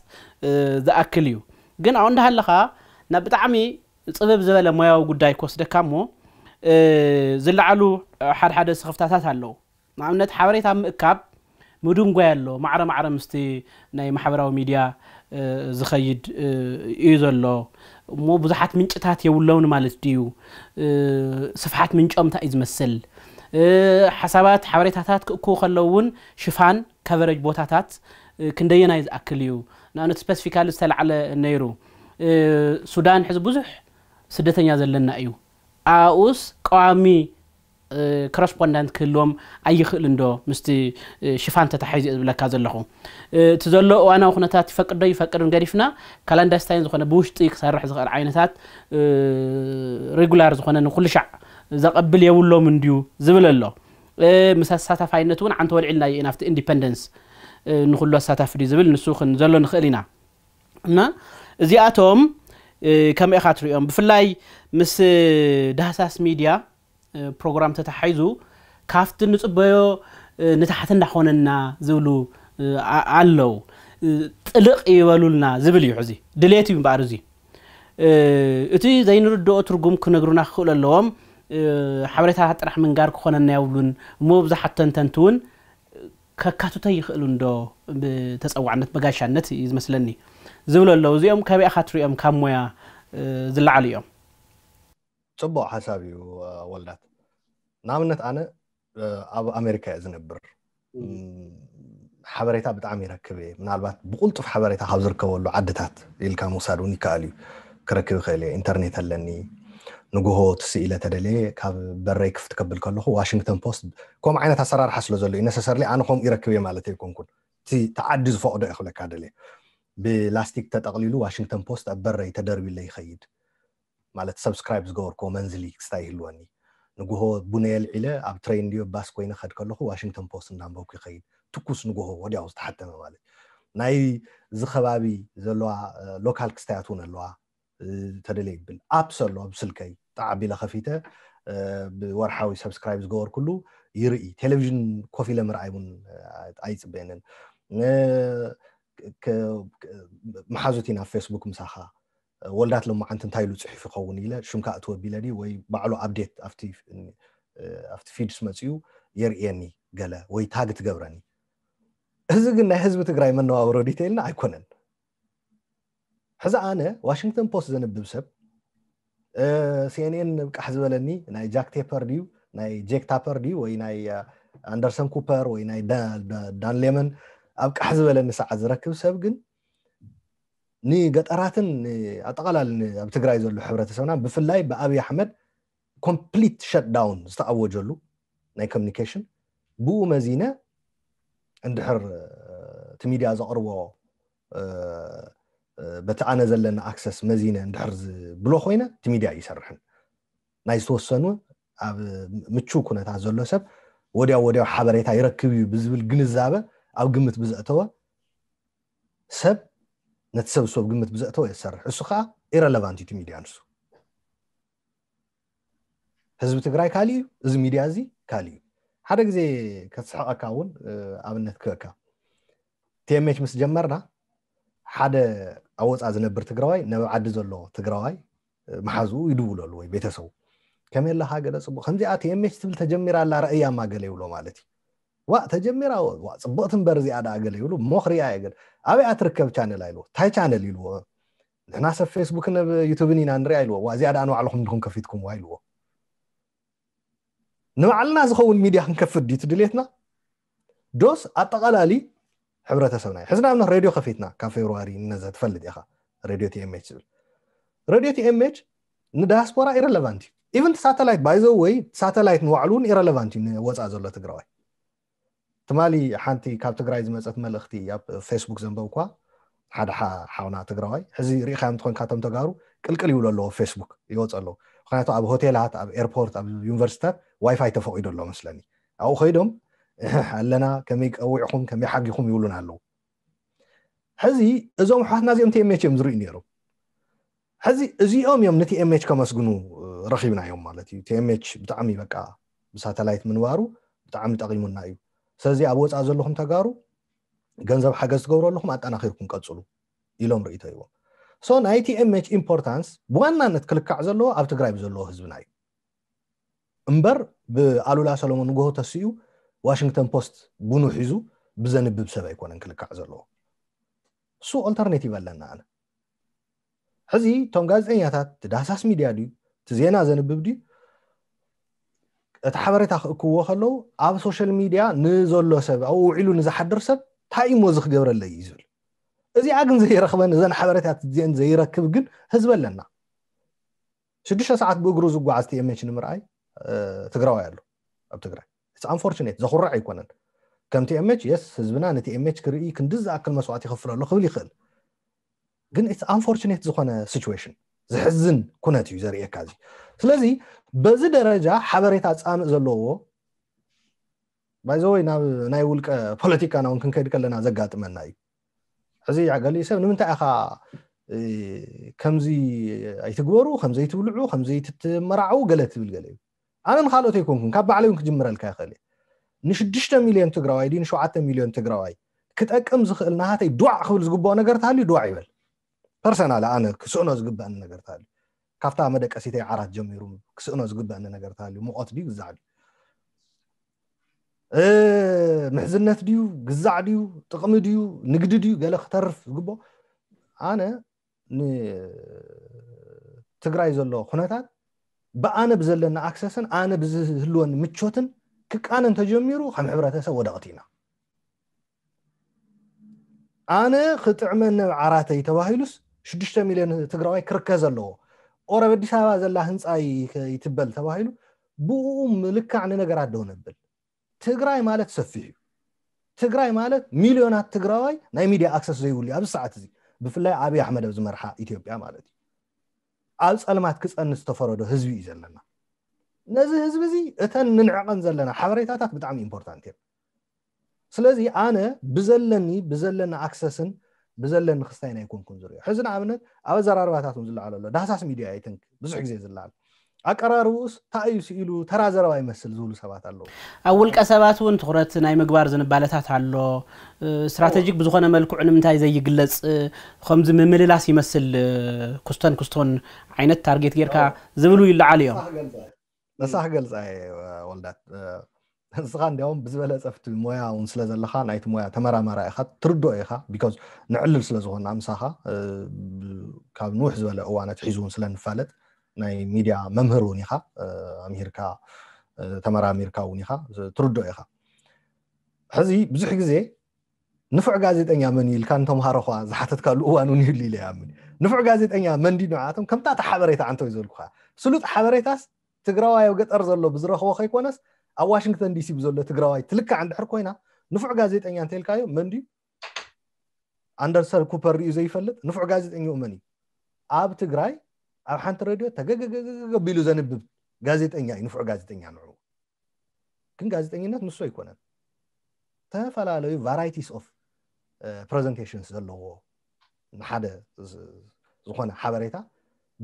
ዝኣክል እዩ ግን ኣብኡ እንዳሃለኻ ናብ ብጣዕሚ ፅብብ ዝበለ ሞያዊ ጉዳይ ክወስደካ እሞ ዝለዓሉ ሓደሓደ ስኽፍታታት ኣለዉ ንኣብነት ሓበሬታ ምእካብ ምድንጓይ ኣሎ ማዕረ ማዕረ ምስቲ ናይ ማሕበራዊ ሚድያ ዝኸይድ እዩ ዘሎ እሞ ብዙሓት ምንጭታት የብለውን ማለት ድዩ ስፍሓት ምንጮም እንታይ እዩ ዝመስል ሓሳባት ሓበሬታታት ክእክቡ ከለዉ እውን ሽፋን ከቨረጅ ቦታታት ክንደየናይ ዝኣክል እዩ ንኣብነት ስፔሲፊካሊ ዝተላዕለ ነይሩ ሱዳን ሕዚ ብዙሕ ስደተኛ ዘለና እዩ أوس قامي كرسبوندنت كلهم أي خلنا ده مست شفان تتحيز بلا كذا لهم تزلوا وأنا وخنا تات فكر ده يفكر إن قريفنا كلام ده استاين زخنا بوش تيك صار رح زخر عينات تات ريجولار زخنا نقول شع زقبل يقول له من ديو زبل الله مثلا ساتا فاينتون عن طول علنا ينافت إنديبندنس نقول له ساتا فري زبل نسوخ نزلوا نخلينا نا زي أتوم كم إخاطر بفلاي ምስ ዳህሳስ ሚድያ ፕሮግራም ተተሓሒዙ ካፍቲ ንፅበዮ ንታሕቲ እንዳኾነና ዝብሉ ኣለው ጥልቕ ይበሉልና ዝብል እዩ ሕዚ ድሌት እዩ ምበኣር እዙ እቲ ዘይንርድኦ ትርጉም ክነግሩና ክኽእሉ ኣለዎም ሓበሬታታት ጥራሕ ምንጋር ክኾነና የብሉን እሞ ብዛሓተንተንቲ እውን ከካትቶ ይኽእሉን ዶ ብተፀዋዕነት መጋሻነት እዩ ዝመስለኒ ዝብሉ ኣለው እዚኦም ከበኢኻ ትሪኦም ካብ ሞያ ዝለዓሉ እዮም ፅቡቅ ሓሳብ እዩ ወላድ ንኣብነት ኣነ ኣብ ኣሜሪካ እየ ዝነብር ሓበሬታ ብጣዕሚ ይረክብ እየ ምናልባት ብቁልጡፍ ሓበሬታ ካብ ዝርከበሉ ዓድታት ኢልካ ምውሳድ እውን ይከኣል እዩ ክረክብ ይኽእል እየ ኢንተርኔት ኣለኒ ንጉሆ ትስኢለ ተደለየ ካብ በረይ ክፍቲ ከብል ከለኹ ዋሽንግተን ፖስት ከምኡ ዓይነት ኣሰራርሓ ስለ ዘሎ እዩ ነሰሰርሊ ኣነ ከምኡ ይረክብ እየ ማለት ኣይኮንኩን ተዓዲ ዝፈቅዶ ይክብለካ ደለየ ብላስቲክ ተጠቕሊሉ ዋሽንግተን ፖስት ኣብ በረይ ተደርቢለ ይኸይድ مالت سبسكرايبز غوركو منزلي ستايل واني نغوهو بني العيله اب ترين ديو باس كوين خد كلخو واشنطن بوست نامبو كي خيد توكوس نغوهو ودي اوست حتى ما مالت ناي زخبابي زلوا لوكال كستاتون اللوا تدلي بل ابسلو ابسلكي تعبي لخفيته بورحاوي سبسكرايبز غور كلو يرئي تلفزيون كوفي لمر ايبون اي بينن محازوتي على فيسبوك مساخه ወልዳት ሎማ ዓንቲ እንታይ ኢሉ ፅሑፍ ይኸውን ኢለ ሽምካ እትወቢለኒ ወይ ባዕሉ ኣብዴት ኣብቲ ፊድስ መፅኡ የርእየኒ ገለ ወይ ታግ ትገብረኒ እዚ ግን ናይ ህዝቢ ትግራይ መነባብሮ ዲቴይልና ኣይኮነን ሕዚ ኣነ ዋሽንግተን ፖስት ዘንብብ ሰብ ሲንኤን ብቃሕ ዝበለኒ ናይ ጃክ ቴፐር ድዩ ናይ ጄክ ታፐር ድዩ ወይ ናይ ኣንደርሰን ኩፐር ወይ ናይ ዳን ሌመን ኣብ ቃሕ ዝበለኒ ሰዓት ዝረክብ ሰብ ግን ንገጠራትን ኣጠቃላል ኣብ ትግራይ ዘሎ ሕብረተሰብና ብፍላይ ብኣብይ ኣሕመድ ኮምፕሊት ሸትዳውን ዝተኣወጀሉ ናይ ኮሚኒኬሽን ብኡ መዚነ እንድሕር እቲ ሚድያ ዘቅርቦ በቲ ኣነ ዘለና ኣክሰስ መዚነ እንድሕር ዝብሎ ኮይነ እቲ ሚድያ ይሰርሕን ናይ ዝተወሰኑ ኣብ ምቹ ኩነታት ዘሎ ሰብ ወዲያ ወዲያ ሓበሬታ ይረክብ እዩ ብዝብል ግንዛበ ኣብ ግምት ብዘእተወ ሰብ ነቲ ሰብ ሰብ ግምት ብዘእተወ የሰርሕ እሱ ከዓ ኢረለቫንት እዩቲ ሚድያ ንሱ ህዝቢ ትግራይ ካሊእ እዩ እዚ ሚድያ እዚ ካሊእ እዩ ሓደ ግዜ ከስሕቀካ እውን ኣብነት ክበካ ቲኤምች ምስ ጀመርና ሓደ ኣብ ወፃእ ዝነብር ትግራዋይ ናብ ዓዲ ዘሎ ትግራዋይ መሓዝኡ ይድውለሉ ወይ ቤተሰቡ ከመይ ኣለካ ገለ ፅቡቅ ከምዚኣ ቲኤምች ትብል ተጀሚራ ኣላ ረአያማ ገለ ይብሎ ማለት እዩ ዋ ተጀሚራ ፅቡቅት በሪ እዚኣ ገለ ይብሉ ሞክሪያ የገል ኣበይ ኣትርከብ ቻነል ኣይልዎ እንታይ ቻነል ኢልዎ ንሕና ሰብ ፌስቡክን ዩቱብን ኢና ንሪኣ ኢልዎ እዚኣ ዳ ንባዕልኩም ድኹም ዋ ኢልዎ ንባዕልና ዝኸውን ሚድያ ክንከፍት ድዩ ትድሌትና ዶስ ኣጠቃላሊ ሕብረተሰብና እዩ ሕዚ ንኣብነት ሬድዮ ከፊትና ካብ ፌብርዋሪ ነዘ ትፈልጥ ኢኻ ሬድዮ ቲኤምች ዝብል ሬድዮ ቲኤምች ንዳያስፖራ ኢረለቫንት እዩ ኢቨን ሳተላይት ባይዘ ወይ ሳተላይት ንባዕሉ እውን ኢረለቫንት እዩ ንወፃእ ዘሎ ትግራዋይ ትማሊ ሓንቲ ካብ ትግራይ ዝመፀት መልእኽቲ ኣብ ፌስቡክ ዘንበብ እኳ ሓደ ሓውና ትግራዋይ ሕዚ ሪኢካ እንትኮንካ ቶም ተጋሩ ቅልቅል ይብሉ ኣለዎ ፌስቡክ ይወፅ ኣለዉ ምክንያቱ ኣብ ሆቴላት ኣብ ኤርፖርት ኣብ ዩኒቨርሲታት ዋይፋይ ተፈቂዱ ኣሎ መስለኒ ኣብኡ ኮይዶም ኣለና ከመይ ቀዊዕኹም ከመይ ሓጊኹም ይብሉን ኣለዉ ሕዚ እዞም ኣሕዋትና እዚኦም ቲኤምች እዮም ዝርእዩ ነይሩ ሕዚ እዚኦም እዮም ነቲ ኤምች ከመስግኑ ረኪብና እዮም ማለት እዩ ቲኤምች ብጣዕሚ በቃ ብሳተላይት ምንባሩ ብጣዕሚ ጠቂሙና እዩ ስለዚ ኣብ ወፃእ ዘለኹም ተጋሩ ገንዘብ ሓገዝ ትገብረ ትገብረለኹም ኣጠናኪርኩም ቀፅሉ ኢሎም ርእቶ ይዎ ሶ ናይ ቲኤምች ኢምፖርታንስ ብዋናነት ክልካዕ ዘለዎ ኣብ ትግራይ ብዘለዎ ህዝብና እዩ እምበር ብኣሉላ ሰሎሞን ንጎሆ ተስኡ ዋሽንግተን ፖስት ቡኑ ሒዙ ብዘንብብ ሰብ ኣይኮነን ክልካዕ ዘለዎ እሱ ኣልተርኔቲቭ ኣለና ኣነ ሕዚ እቶም ጋዜጠኛታት ቲዳሳስ ሚድያ ድዩ እቲ ዜና ዘንብብ ድዩ እቲ ሓበሬታ ክእክብዎ ከለዉ ኣብ ሶሻል ሚድያ ንዘሎ ሰብ ኣብ ውዒሉ ንዝሓድር ሰብ እንታይ እሞ ክገብረለ እዩ ዝብል እዚኣ ግን ዘይረክበን እዘን ሓበሬታት እዚአን ዘይረክብ ግን ህዝበ ኣለና ሽዱሽተ ሰዓት ብእግሩ ዝጓዓዝ ቲኤምች ንምርኣይ ትግራዋይ ኣሎ ኣብ ትግራይ ኣንፎርነት ዘኩርዕ ኣይኮነን ከምቲ ኤምች የስ ህዝብና ነቲ ኤምች ክርኢ ክንዲ ዝኣክል መስዋዕት ይክፍለሉ ክብል ይኽእል ግን ኢትስ ኣንፎርነት ዝኮነ ሲትዌሽን ዝሕዝን ኩነት እዩ ዘርእየካ እዚ ስለዚ በዚ ደረጃ ሓበሬታ ፃምእ ዘለዎ ባይዘወይ ናብ ናይ ውልቀ ፖለቲካና እውን ክንከይድ ከለና ዘጋጥመና እዩ ሕዚ ዓገሊ ሰብ ንምንታይ ኢኻ ከምዚ ኣይትግበሩ ከምዘይትብልዑ ከምዘይትትመራዕዉ ገለ ትብል ገለ እዩ ኣነ ንካልኦት ኣይኮንኩን ካብ ባዕለ እውን ክጅምረልካ ይኽእል እየ ንሽዱሽተ ሚልዮን ትግራዋይ ድ ንሸዓተ ሚልዮን ትግራዋይ ክጠቅም ዝኽእል ናሃተይ ድዋዕ ክብል ዝግብኦ ነገር ተሃልዩ ድዋዕ ይበል ፐርሰናል ኣነ ክስእኖ ዝግበአኒ ነገር ታ ካብታ መደቀሲተይ ዓራት ጀሚሩ ክስእኖ ዝግበአኒ ነገር ታ ሙቆት ድዩ ግዛዕ ድዩ ምሕዝነት ድዩ ግዛዕ ድዩ ጥቕሚ ድዩ ንግዲ ድዩ ገለ ክተርፍ ዝግቦ ኣነ ንትግራይ ዘሎ ኩነታት ብኣነ ብዘለና ኣክሰስን ኣነ ብዝህልወኒ ምቾትን ክቃነ እንተጀሚሩ ከም ሕብረተሰብ ወደቕቲ ኢና ኣነ ክጥዕመኒ ዓራተይ ተባሂሉስ ሽዱሽተ ሚሊዮን ትግራዋይ ክርከ ዘለዎ ቆረብ ኣዲስ ኣበባ ዘላ ህንፃ ይትበል ተባሂሉ ብኡ ምልካዕ ንነገር ደው ነብል ትግራይ ማለት ሰፊሕ እዩ ትግራይ ማለት ሚሊዮናት ትግራዋይ ናይ ሚድያ ኣክሰስ ዘይብሉ ኣብዚ ሰዓት እዚ ብፍላይ ኣብዪ ኣሕመድ ኣብ ዝመርሓ ኢትዮጵያ ማለት እዩ ኣብ ፀልማት ክፀኒ ዝተፈረዶ ህዝቢ እዩ ዘለና ነዚ ህዝቢ እዚ እተን ንንዕቐን ዘለና ሓበሬታታት ብጣዕሚ ኢምፖርታንት እዮም ስለዚ ኣነ ብዘለኒ ብዘለኒ ኣክሰስን ብዘለኒ ክስታይ ናይ ኮንኩን ዝርዮ ሕዚ ንኣብነት ኣብ ዘራርባታት ን ዝለዓል ኣሎ ዳሳስ ሚድያ ኣይን ብዙሕ ግዜ ዝለዓል ኣቀራርብኡስ እዩ ስኢሉ ተራ ዘረባ ይመስል ዝብሉ ሰባት ኣለዉ ኣብ ውልቀ ሰባት እውን ትኩረት ናይ ምግባር ዝንባለታት ኣሎ እስትራተጂክ ብዝኾነ መልክዑ ንምንታይ ዘይግለፅ ከምዚ ምምልላስ ይመስል ክስቶን ክስቶን ዓይነት ታርጌት ጌርካ ዝብሉ ይለዓል እዮም መሳሕ ገልፃ ወልዳት ንስኻ እንዲም ብዝበለፀፍቲ ሞያ እውን ስለዘለካ ናይቲ ሞያ ተመራመራ ኢካ ትርድኦ ኢካ ቢካዝ ንዕልል ስለዝኮና ምሳኻ ካብ ንውሕ ዝበለ እዋነት ሒዙ እውን ስለንፋለጥ ናይ ሚድያ መምህር እውን ኢካ ኣምሂርካ ተመራሚርካ እውን ኢካ ትርድኦ ኢካ ሕዚ ብዙሕ ግዜ ንፉዕ ጋዜጠኛ መን ኢልካ ንተምሃሮ ከዓ ዝሓተትካሉ እዋን እውን ይህሉ ኢለ ያ ንፉዕ ጋዜጠኛ መንዲ ንዓቶም ከምታ ሓበሬታ ዓንተ ወይ ዝበልኩ ስሉጥ ሓበሬታስ ትግራዋዮ ገጠር ዘሎ ብዝረክቦ ከይኮነስ ኣብ ዋሽንግተን ዲሲ ብዘሎ ትግራዋይ ትልካ እንድሕር ኮይና ንፉዕ ጋዜጠኛ እንተልካዮ መን ድዩ ኣንደርሰን ኩፐር ርዩ ዘይፈልጥ ንፉዕ ጋዜጠኛኡ መን እዩ ኣብ ትግራይ ኣብ ሓንቲ ረድዮ ተገገገገ ዘንብብ ጋዜጠኛ እዩ ንፉዕ ጋዜጠኛ ንዕኡ ግን ጋዜጠኝነት ንሱ ኣይኮነን ዝተፈላለዩ ቫራይቲስ ኦፍ ፕረዘንቴሽንስ ዘለዎ ንሓደ ዝኮነ ሓበሬታ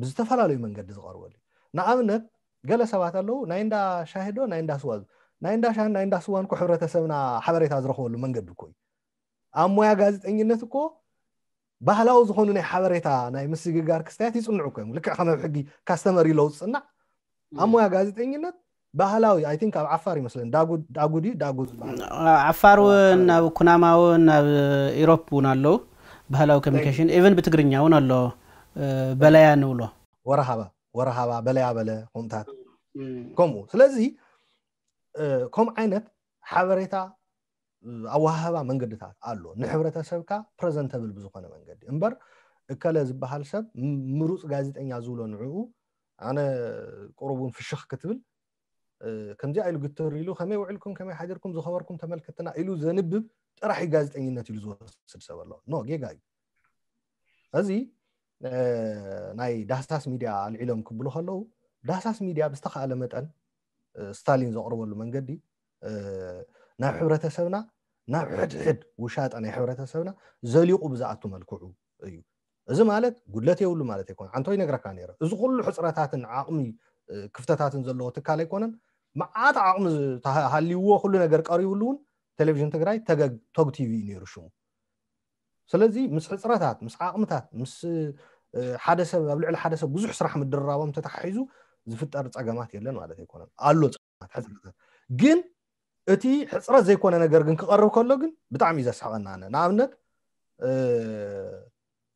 ብዝተፈላለዩ መንገዲ ዝቀርበሉ እዩ ንኣብነት ገለ ሰባት ኣለው ናይ እንዳ ሻሂዶ ናይ እንዳ ስዋ ናይ እንዳ ሻ ናይ እንዳ ስዋን ሕብረተሰብና ሓበሬታ ዝረክበሉ መንገዲ እኮ እዩ ኣብ ሞያ ጋዜጠኝነት እኮ ባህላዊ ዝኮኑ ናይ ሓበሬታ ናይ ምስግጋር ክስታያት ይፅንዑ ኮ ልክዕ ከመብ ሕጊ ካስተመር ኢለው ዝፅናዕ ኣብ ሞያ ጋዜጠኝነት ባህላዊ ኣይ ቲንክ ኣብ ዓፋር ይመስለኒ ዳጉድ እዩ ዳጉ ዝበሃል ዓፋር እውን ናብ ኩናማ እውን ናብ ኢሮፕ እውን ኣለው ባህላዊ ኮሚኒኬሽን ኢቨን ብትግርኛ እውን ኣሎ በላያ ንብሎ ወረሃባ ወረሃባ በለያበለ ሆምታት ከምኡ ስለዚ ከምኡ ዓይነት ሓበሬታ ኣወሃህባ መንገድታት ኣሎ ንሕብረተሰብካ ፕረዘንተብል ብዝኮነ መንገዲ እምበር እከለ ዝበሃል ሰብ ምሩፅ ጋዜጠኛ ዝብሎ ንዕኡ ኣነ ቁሩብ እውን ፍሽኽ ክትብል ከምዚ ኢሉ ግትር ኢሉ ከመይ ውዕልኩም ከመይ ሓጀርኩም ዝኸበርኩም ተመልከትና ኢሉ ዘንብብ ጥራሕ ጋዜጠኝነት ኢሉ ዝወስድ ሰብ ኣሎ ኖ ጌጋ እዩ እዚ ናይ ዳህሳስ ሚድያ ልዒሎም ክብሉ ከለው ዳህሳስ ሚድያ ብዝተካኣለ መጠን ስታሊን ዘቕርበሉ መንገዲ ናብ ሕብረተሰብና ናብ ሕድሕድ ውሻጣ ናይ ሕብረተሰብና ዘሊቁ ብዝኣቱ መልክዑ እዩ እዚ ማለት ጉድለት የብሉ ማለት ኣይኮነ ዓንተ ይነግረካ ነረ እዚ ኩሉ ሕፅረታትን ዓቕሚ ክፍተታትን ዘለዎ ትካል ኣይኮነን መዓት ዓቕሚ ሃልይዎ ኩሉ ነገር ቀሪብሉ እውን ቴሌቭዥን ትግራይ ተግ ቲቪ እዩ ነይሩ ሽሙ ስለዚ ምስ ሕፅረታት ምስ ዓቕምታት ምስ ሓደ ሰብ ኣብ ልዕሊ ሓደ ሰብ ብዙሕ ስራሕ ምድራቦም ተተሓሒዙ ዝፍጠር ፀገማት የለን ማለት ኣይኮነን ኣሎ ፀገማት ሕፅረታት ግን እቲ ሕፅረት ዘይኮነ ነገር ግን ክቐርብ ከሎ ግን ብጣዕሚ እዩ ዘስሕቐና ኣነ ንኣብነት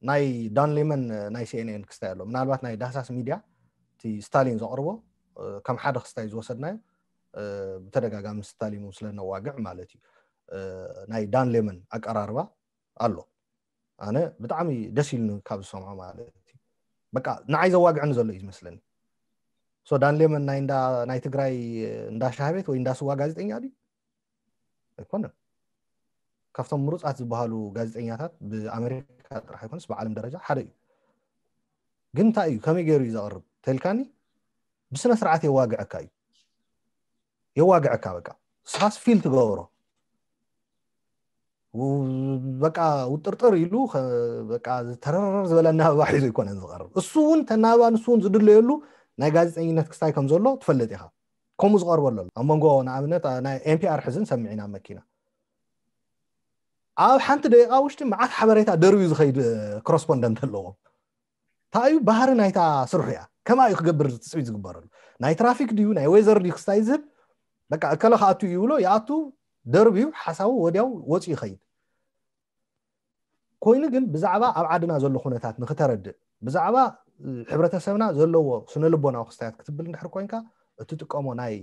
ናይ ዳንሌመን ናይ ሲኤንኤን ክስታይ ኣሎ ምናልባት ናይ ዳህሳስ ሚድያ እቲ ስታሊን ዘቕርቦ ከም ሓደ ክስታይ ዝወሰድናዮ ብተደጋጋሚ ስታሊን ስለ ነዋግዕ ማለት እዩ ናይ ዳንሌመን ኣቀራርባ ኣሎ ኣነ ብጣዕሚ ደስ ኢሉኒ ካብ ዝሰምዖ ማለት እዩ በቃ ንዓይ ዘዋግዕኒ ዘሎ እዩ ዝመስለኒ ሶ ዳንሌመን ናይ ትግራይ እንዳሻሃቤት ወይ እንዳስዋ ጋዜጠኛ ድዩ ኣይኮነ ካብቶም ምሩፃት ዝበሃሉ ጋዜጠኛታት ብኣሜሪካ ጥራሕ ኣይኮነስ ብዓለም ደረጃ ሓደ እዩ ግን እንታይ እዩ ከመይ ገይሩ እዩ ዘቅርብ ተልካኒ ብስነ ስርዓት የዋግዐካ እዩ የዋግዐካ በቃ ስኻስ ፊል ትገብሮ በቃ ውጥርጥር ኢሉ በቃ ዝተረረር ዝበለ ኣናብባ ሒዙ ይኮነን ዝቐርብ እሱ እውን ተናብባ ንሱ እውን ዝድለየሉ ናይ ጋዜጠኝነት ክስታይ ከም ዘሎ ትፈልጥ ኢኻ ከምኡ ዝቐርበሎ ኣብ መንጎ ንኣብነት ናይ ኤምፒኣር ሕዝን ሰሚዒና መኪና ኣብ ሓንቲ ደቂቃ ውሽጢ መዓት ሓበሬታ ደርብዩ ዝኸይድ ኮረስፖንደንት ኣለዎም እንታይ እዩ ባህሪ ናይታ ስርሑ እያ ከማ እዩ ክገብር ትፅቢት ዝግበረሉ ናይ ትራፊክ ድዩ ናይ ወይዘር ድዩ ክስታይ ዝህብ በቃ እከለ ከኣትዩ ይብሎ ይኣቱ ደርብዩ ሓሳቡ ወዲያው ወፂ ይኸይድ ኮይኑ ግን ብዛዕባ ኣብ ዓድና ዘሎ ኩነታት ንክተረድእ ብዛዕባ ሕብረተሰብና ዘለዎ ስነልቦናዊ ክስታያት ክትብል ንድሕር ኮይንካ እትጥቀሞ ናይ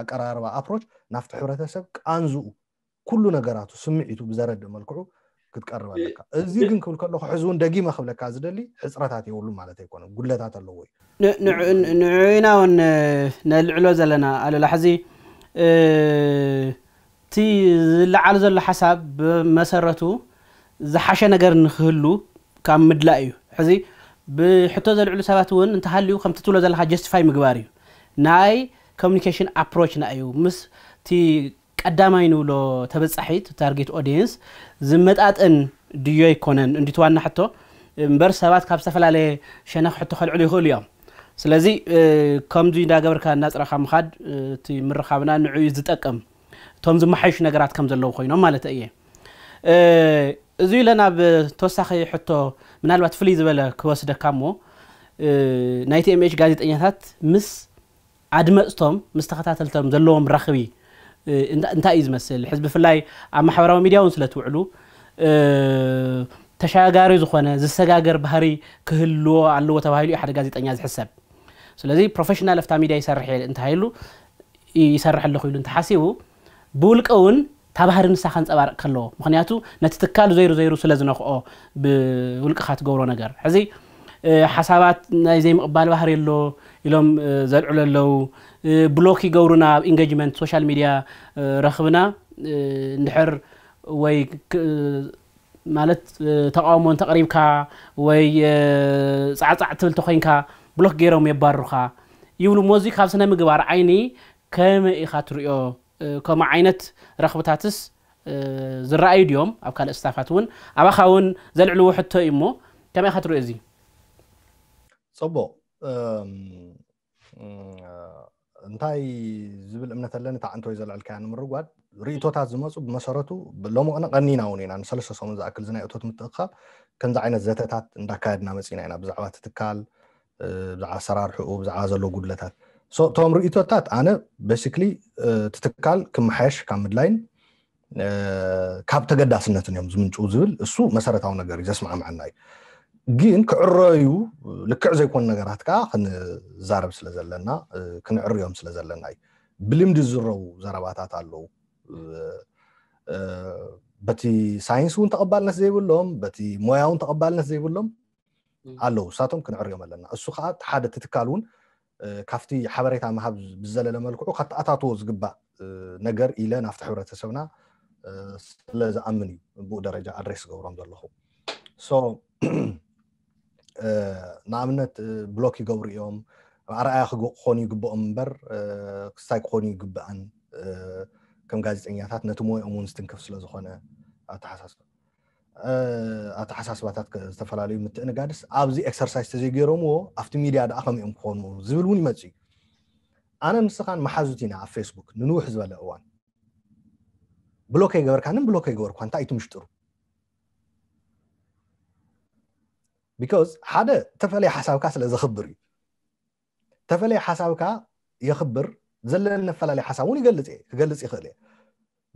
ኣቀራርባ ኣፕሮች ናብቲ ሕብረተሰብ ቃንዝኡ ኩሉ ነገራቱ ስምዒቱ ብዘረድእ መልክዑ ክትቀርብ ኣለካ እዚ ግን ክብል ከለኩ ሕዚ እውን ደጊመ ክብለካ ዝደሊ ሕፅረታት የብሉ ማለት ኣይኮነ ጉለታት ኣለዎ እዩ ንዕዩና እውን ነልዕሎ ዘለና ኣለላ ሕዚ እቲ ዝለዓሉ ዘሎ ሓሳብ ብመሰረቱ ዝሓሸ ነገር ንክህሉ ካብ ምድላእ እዩ ሕዚ ብሕቶ ዘልዕሉ ሰባት እውን እንተሃልዩ ከምቲ ትብሎ ዘለካ ጀስቲፋይ ምግባር እዩ ናይ ኮሚኒኬሽን ኣፕሮች ና እዩ ምስ እቲ ቀዳማይ ንብሎ ተበፃሒት ታርጌት ኦዲየንስ ዝመጣጥን ድዮ ይኮነን እንዲትዋና ሕቶ እምበር ሰባት ካብ ዝተፈላለየ ሸነክ ሕቶ ከልዕሉ ይኽእሉ እዮም ስለዚ ከምዚ እንዳገበርካ እናፅረካ ምካድ እቲ ምርካብና ንዕዩ ዝጠቅም تمز محيش نجرات كم زلوا خوينا مالت أيه زي لنا بتوسخ حتى من الوقت فليز ولا كواس دكامو نايت ام اتش قاعدة أنيات مس عدم استم مستخدمات التم زلوم رخوي انت انت ايز مثل حزب فلاي عم حوارو ميديا ونسلا تعلو تشاغاري زخونا زسغاغر بحري كهلو علو تبايلو احد غازيت انياز حساب سلازي بروفيشنال افتا ميديا يسرح انت هيلو يسرح له خيلو ብውልቀ እውን ካብ ሃሪ ንሳ ከንፀባርቕ ከለዎ ምክንያቱ ነቲ ትካል ዘይሩ ዘይሩ ስለ ዝነኽኦ ብውልቅካ ትገብሮ ነገር ሕዚ ሓሳባት ናይ ዘይምቕባል ባህሪ ኣሎ ኢሎም ዘልዕሉ ኣለው ብሎክ ይገብሩና ኣብ ኢንጌጅመንት ሶሻል ሚድያ ረኽብና እንድሕር ወይ ማለት ተቃውሞ እንተቐሪብካ ወይ ፃዕፃዕ ትብል ተኮይንካ ብሎክ ገይሮም የባርሩካ ይብሉ ሞዚ ካብ ስነ ምግባር ዓይኒ ከመይ ኢኻ ትሪኦ كما عينت رخبتاتس زرعي اليوم أو كان استفاتون أبا خاون زل علو حتى إمو كم يخطر إزي صبو أم... انتاي زبل امنا تلاني تا انتو يزل على كان مرو قاد ري توتا زمس بمسارتو بلو انا غني ناوني انا نسلس صوم زا اكل زناي توت متخاب كان زعينا زتاتات اندا كادنا مسينا انا بزعوات تتكال بزع سرار حقوق بزع زلو قدلتات أم... እቶም ርእቶታት ኣነ በሲክሊ ትትካል ክመሓየሽ ካብ ምድላይን ካብ ተገዳስነትን እዮም ዝምንጭው ዝብል እሱ መሰረታዊ ነገር እዩ ዘስማዕምዓና እዩ ግን ክዕረዩ ልክዕ ዘይኮኑ ነገራት ከዓ ክንዛረብ ስለ ዘለና ክንዕርዮም ስለ ዘለና እዩ ብልምዲ ዝረቡ ዘረባታት ኣለው በቲ ሳይንስ እውን ተቐባልነት ዘይብሎም በቲ ሞያ እውን ተቐባልነት ዘይብሎም ኣለው ንሳቶም ክንዕርዮም ኣለና እሱ ከዓ ሓደ ትትካል እውን ካብቲ ሓበሬታ ምሃብ ብዘለለ መልክዑ ካተኣታትዎ ዝግባእ ነገር ኢለ ናብቲ ሕብረተሰብና ስለዝኣምን እዩ ብኡ ደረጃ ኣድሬስ ዝገብሮም ዘለኹ ንኣብነት ብሎክ ይገብሩ እዮም ኣርኣያ ክኾኑ ይግብኦም እምበር ክስታይ ክኾኑ ይግብአን ከም ጋዜጠኛታት ነቲ ሞይኦም እውን ዝትንክፍ ስለዝኮነ ኣተሓሳስባ ኣተሓሳስባታት ዝተፈላለዩ ምትእንጋድስ ኣብዚ ኤክሰርሳይዝ ተዘይገይሮምዎ ኣብቲ ሚድያ ድኣ ከምኦም ክኾኑ ዝብል እውን ይመፅ እዩ ኣነ ንስኻን መሓዙት ኢና ኣብ ፌስቡክ ንንውሕ ዝበለ እዋን ብሎከይ ገበርካ ንን ብሎከይ ይገበርኳ እንታይ እቲ ምሽጥሩ ቢካዝ ሓደ ተፈለየ ሓሳብካ ስለ ዘኽብር እዩ ተፈለየ ሓሳብካ የኽብር ዘለኒ ኣፈላለየ ሓሳብ እውን ይገልፅ እየ ክገልፅ ይኽእል እየ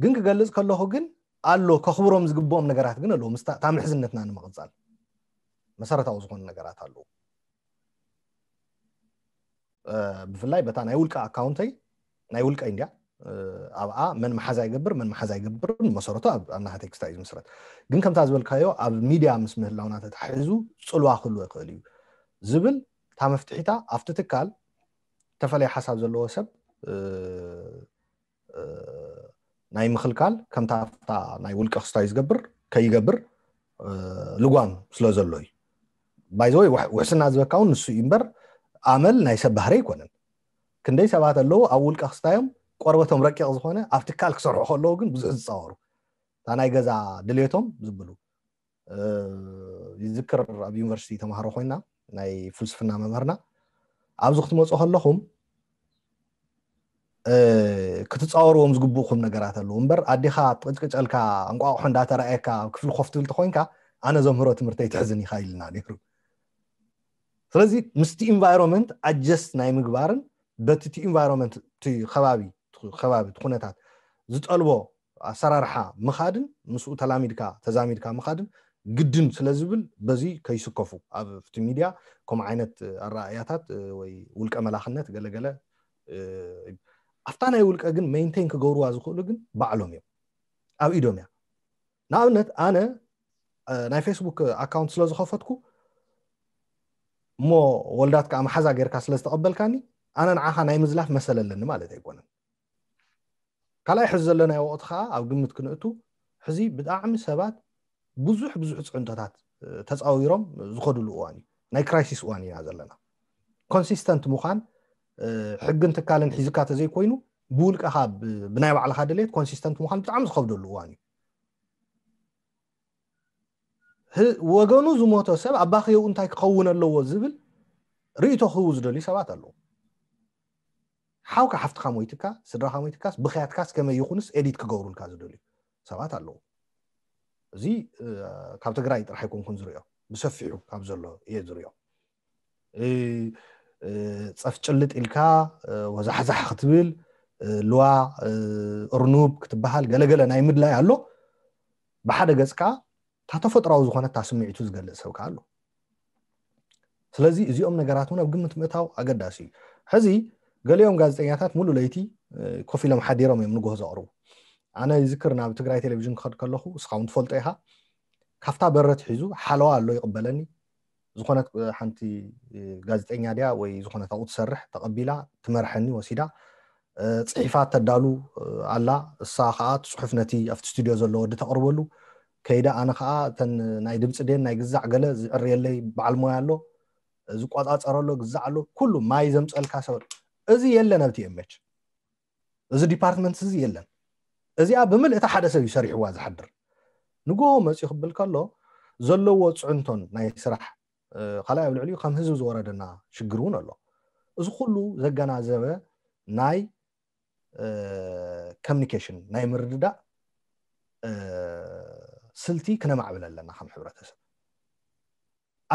ግን ክገልፅ ከለኹ ግን ኣሎ ከኽብሮም ዝግብኦም ነገራት ግን ኣለዎ ታ ምሕዝነትና ንምቕፃል መሰረታዊ ዝኮኑ ነገራት ኣለዉ ብፍላይ በታ ናይ ውልቀ ኣካውንተይ ናይ ውልቀ እንድያ ኣብኣ መን መሓዛ ይገብር መን መሓዛ ይገብር መሰረቱ ኣብ ናሃ ቴክስታ እዩ ዝምስረት ግን ከምታ ዝበልካዮ ኣብ ሚድያ ምስ ምህላውና ተታሒዙ ፅልዋ ክህልዎ ይክእል እዩ ዝብል እታ መፍትሒታ ኣብቲ ትካል ዝተፈለየ ሓሳብ ዘለዎ ሰብ ናይ ምክልካል ከምታ ናይ ውልቀ ክስታ ዝገብር ከይገብር ልጓም ስለ ዘሎ እዩ ባይዘወይ ውሕስና ዝበካ ውን ንሱ እዩ እምበር ኣመል ናይ ሰብ ባህሪ ኣይኮነን ክንደይ ሰባት ኣለዎ ኣብ ውልቀ ክስታዮም ቆርበቶም ረቂቕ ዝኮነ ኣብ ትካል ክሰርሑ ከለዎ ግን ብዙሕ ዝፃወሩ እታ ናይ ገዛ ድሌቶም ዝብሉ ይዝክር ኣብ ዩኒቨርሲቲ ተምሃሮ ኮይና ናይ ፍልስፍና መምህርና ኣብዚ ክትመፁ ከለኹም ክትፃወርዎም ዝግብእኩም ነገራት ኣለዉ እምበር ኣዲኻ ትቅጭቅጨልካ እንቋቑሖ እንዳተረኣየካ ኣብ ክፍሊ ኮፍትብል ተኮይንካ ኣነ ዘምህሮ ትምህርተይ ትሕዝን ኢካ ኢልና ነይሩ ስለዚ ምስቲ ኢንቫይሮንመንት ኣጀስት ናይ ምግባርን በቲ እቲ ኢንቫይሮንመንት እቲ ከባቢ ከባቢ እቲ ኩነታት ዝጠልቦ ኣሰራርሓ ምካድን ምስኡ ተላሚድካ ተዛሚድካ ምካድን ግድን ስለዝብል በዚ ከይስከፉ ኣብቲ ሚድያ ከምኡ ዓይነት ኣረኣያታት ወይ ውልቀ መላክነት ገለገለ ኣብታ ናይ ውልቀ ግን ሜንቴን ክገብርዋ ዝክእሉ ግን ባዕሎም እዮም ኣብ ኢዶም እያ ንኣብነት ኣነ ናይ ፌስቡክ ኣካውንት ስለዝከፈትኩ እሞ ወልዳት ከዓ መሓዛ ጌርካ ስለዝተቐበልካኒ ኣነ ንዓኻ ናይ ምዝላፍ መሰለ ኣለኒ ማለት ኣይኮነን ካልኣይ ሕዚ ዘለናይ ወቅቲ ከዓ ኣብ ግምት ክንእቱ ሕዚ ብጣዕሚ ሰባት ብዙሕ ብዙሕ ፅዕንቶታት ተፃዊሮም ዝኸድሉ እዋን እዩ ናይ ክራይሲስ እዋን ኢና ዘለና ኮንሲስተንት ምኳን ሕግን ትካልን ሒዝካ ተዘይኮይኑ ብውልቀካ ብናይ ባዕልካ ድሌት ኮንሲስተንት ምኳን ብጣዕሚ ዝከብደሉ እዋን እዩ ወገኑ ዝሞቶ ሰብ ኣብ እንታይ ክኸውን ኣለዎ ዝብል ርእቶ ክህቡ ዝደልዩ ሰባት ኣለዉ ሓውካ ሓፍትካ ሞይትካ ስድራካ ሞይትካስ ብክያትካስ ከመይ ይኹንስ ኤዲት ክገብሩልካ ዝደልዩ ሰባት ኣለዉ እዚ ካብ ትግራይ ጥራሕ ይኮንኩን ዝሪኦ ብሰፊሑ ካብ ዘሎ እየ ዝሪኦ ፀፍጭልጥ ኢልካ ወዛሕዛሕ ክትብል ልዋ እርኑብ ክትበሃል ገለገለ ናይ ምድላይ ኣሎ ብሓደ ገፅ ከዓ እታ ተፈጥራዊ ዝኮነ እታ ስምዒቱ ዝገልፅ ሰብ ሰብካ ኣሎ ስለዚ እዚኦም ነገራት እውን ኣብ ግምት ምእታው ኣገዳሲ እዩ ሕዚ ገሊኦም ጋዜጠኛታት ሙሉእ ለይቲ ኮፍ ኢሎም ሓዲሮም እዮም ንግሆ ዘቅርቡ ኣነ ይዝክር ናብ ትግራይ ቴሌቭዥን ክኸድ ከለኩ ንስኻ እውን ትፈልጦ ኢካ ካብታ በረት ሒዙ ሓለዋ ኣሎ ይቅበለኒ ዝኾነት ሓንቲ ጋዜጠኛ ድያ ወይ ዝኮነት ኣብኡ ትሰርሕ ተቐቢላ ትመርሐኒ ወሲዳ ፅሒፋት ተዳሉ ኣላ እሳ ከዓ ትፅሑፍ ነቲ ኣብቲ ስትድዮ ዘሎ ወዲ ተቕርበሉ ከይዳ ኣነ ከዓ እተን ናይ ድምፂ ደን ናይ ግዛዕ ገለ ዝዕርየለይ በዓል ሞያ ኣሎ ዝቆፃፀረሎ ግዛዕ ኣሎ ኩሉ ማይ ዘምፀልካ ሰብ እዚ የለን ኣብቲ ኤምች እዚ ዲፓርትመንት እዚ የለን እዚኣ ብምልእ እታ ሓደ ሰብ እዩ ሰሪሕዋ ዝሓድር ንጎሆ መፅኡ ክብል ከሎ ዘለዎ ፅዕንቶን ናይ ስራሕ ካልኣይ ኣብ ልዕሊኡ ከም ህዝቢ ዝወረደና ሽግር እውን ኣሎ እዚ ኩሉ ዘገናዘበ ናይ ኮሚኒኬሽን ናይ ምርድዳእ ስልቲ ክነማዕብል ኣለና ከም ሕብረተሰብ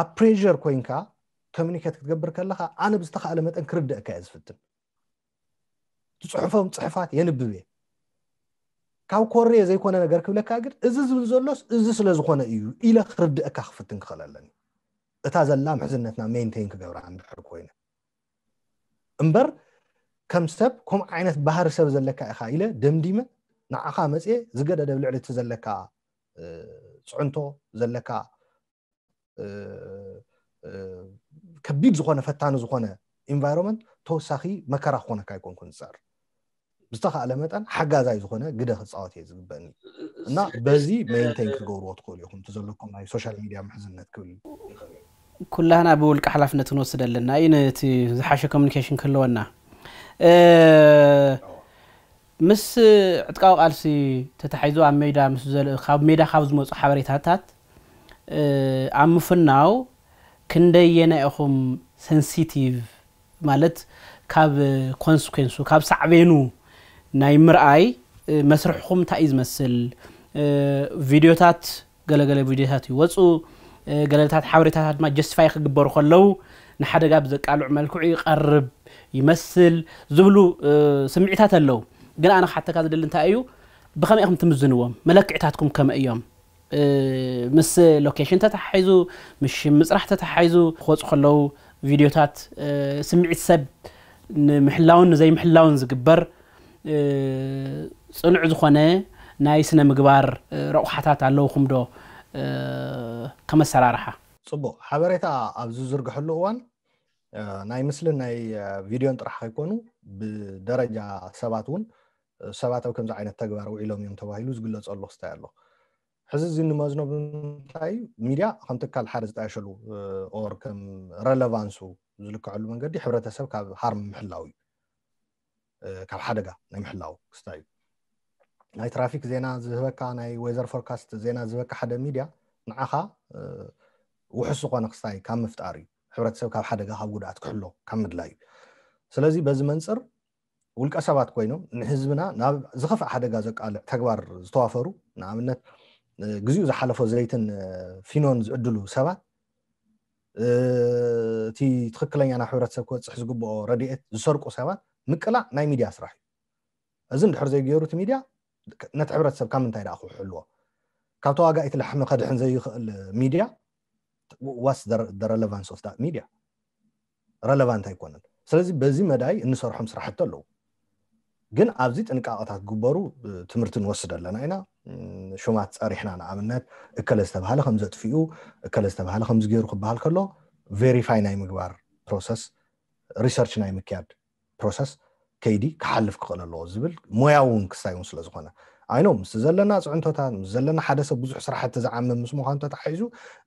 ኣብ ፕሬር ኮይንካ ኮሚኒኬት ክትገብር ከለካ ኣነ ብዝተካእለ መጠን ክርድአካ እየ ዝፍትን ትፅሑፎም ፅሑፋት የንብብ እየ ካብ ኮሬ ዘይኮነ ነገር ክብለካ ግን እዚ ዝብል ዘሎስ እዚ ስለዝኮነ እዩ ኢለ ክርድአካ ክፍትን ክኽእል ኣለኒ እታ ዘለና ምሕዝነትና ሜንቴን ክገብራ ንድሕር ኮይኑ እምበር ከም ሰብ ከምኡ ዓይነት ባህሪ ሰብ ዘለካ ኢኻ ኢለ ደምዲመ ንዓኻ መፅ ዝገደደብ ልዕሊ እቲ ዘለካ ፅዕንቶ ዘለካ ከቢድ ዝኮነ ፈታኒ ዝኮነ ኢንቫይሮመንት ተወሳኺ መከራ ክኮነካ ይኮንኩን ዝፅዕር ብዝተካኣለ መጠን ሓጋዛይ ዝኮነ ግደ ክፃወት እየ ዝግበአኒ እና በዚ ሜንቴን ክትገብርዎ ትክእሉ ኢኹም ዘለኩም ናይ ሶሻል ሚድያ ምሕዝነት ክብል ይኽእል እዩ ኩላህና ብውልቂ ሓላፍነት ንወስድ ኣለና እዩ ነቲ ዝሓሸ ኮሚኒኬሽን ክህልወና ምስ ዕጥቃዊ ቃልሲ ተታሒዙ ኣብ ሜዳ ካብ ሜዳ ካብ ዝመፁ ሓበሬታታት ኣብ ምፍናው ክንደየናይ ኢኹም ሰንሲቲቭ ማለት ካብ ኮንስኮንሱ ካብ ሳዕቤኑ ናይ ምርኣይ መስርሕኩም እንታይ እዩ ዝመስል ቪድዮታት ገለገለ ቪድዮታት ይወፁ قلالتات حاوريتات ما جسفايخ قبرو خلو نحادة قاب زكالو عمالكو يقرب يمثل زبلو سمعتات اللو قلال أنا حتى كاذا دلنتا أيو بخامي أخم تمزنوهم ملك عتاتكم كم أيام مس لوكيشن تتحيزو مش مسرح تتحيزو خوص خلو فيديوتات سمعت سب محلاون زي محلاون زكبر صنع زخونه ناي سنة مقبار روحاتات اللو خمدو ከመሰራርሓ ፅቡቅ ሓበሬታ ኣብ ዝዝርግሐሉ እዋን ናይ ምስሊ ናይ ቪድዮን ጥራሕ ከይኮኑ ብደረጃ ሰባት እውን ሰባት ኣብ ከምዚ ዓይነት ተግባር ውዒሎም እዮም ተባሂሉ ዝግለፀሉ ክስታይ ኣሎ ሕዚ እዚ ንመዝኖ ብምንታይ እዩ ሚድያ ከም ትካል ሓደ ዝጣየሸሉ ኦር ከም ረለቫንሱ ዝልክዐሉ መንገዲ ሕብረተሰብ ካብ ሃርም ምሕላው እዩ ካብ ሓደጋ ናይ ምሕላው ክስታይ እዩ ናይ ትራፊክ ዜና ዝህበካ ናይ ወዘር ፎርካስት ዜና ዝህበካ ሓደ ሚድያ ንዓኻ ውሑስ ዝኮነ ክስታይ ካብ ምፍጣር እዩ ሕብረተሰብ ካብ ሓደጋ ካብ ጉድኣት ክሕሎ ካብ ምድላይ እዩ ስለዚ በዚ መንፅር ውልቀ ሰባት ኮይኖም ንህዝብና ናብ ዝኸፍእ ሓደጋ ዘቃልዕ ተግባር ዝተዋፈሩ ንኣብነት ግዜኡ ዝሓለፎ ዘይትን ፊኖን ዝዕድሉ ሰባት እቲ ትክክለኛ ናብ ሕብረተሰብ ክበፅሕ ዝግብኦ ረድኤት ዝሰርቁ ሰባት ምቅላዕ ናይ ሚድያ ስራሕ እዩ እዚ እንድሕር ዘይገይሩ እቲ ሚድያ ነቲ ሕብረተሰብ ካብ ምንታይ ደኣ ክውሕልዎ ካብ ተዋጋኢት ላሕሚ ከድሕን ዘይኽእል ሚድያ ዋስ ረለቫንስ ኦፍ ሚድያ ረለቫንት ኣይኮነን ስለዚ በዚ መዳይ እንሰርሖም ስራሕቲ ኣለው ግን ኣብዚ ጥንቃቐታት ክግበሩ ትምህርቲ ንወስድ ኣለና ኢና ሽማት ፀሪሕና ንኣብነት እከለ ዝተባሃለ ከም ዘጥፍኡ እከለ ዝተባሃለ ከምዝገይሩ ክበሃል ከሎ ቨሪፋይ ናይ ምግባር ፕሮሰስ ሪሰርች ናይ ምክያድ ፕሮሰስ ከይዲ ክሓልፍ ክኽእል ኣለዎ ዝብል ሞያ እውን ክሳይ እውን ስለዝኮነ ኣይኖ ምስ ዘለና ፅዕንቶታት ምስ ዘለና ሓደ ሰብ ብዙሕ ስራሕቲ ዝዓመ ምስ ምኳኑ ተተሓሒዙ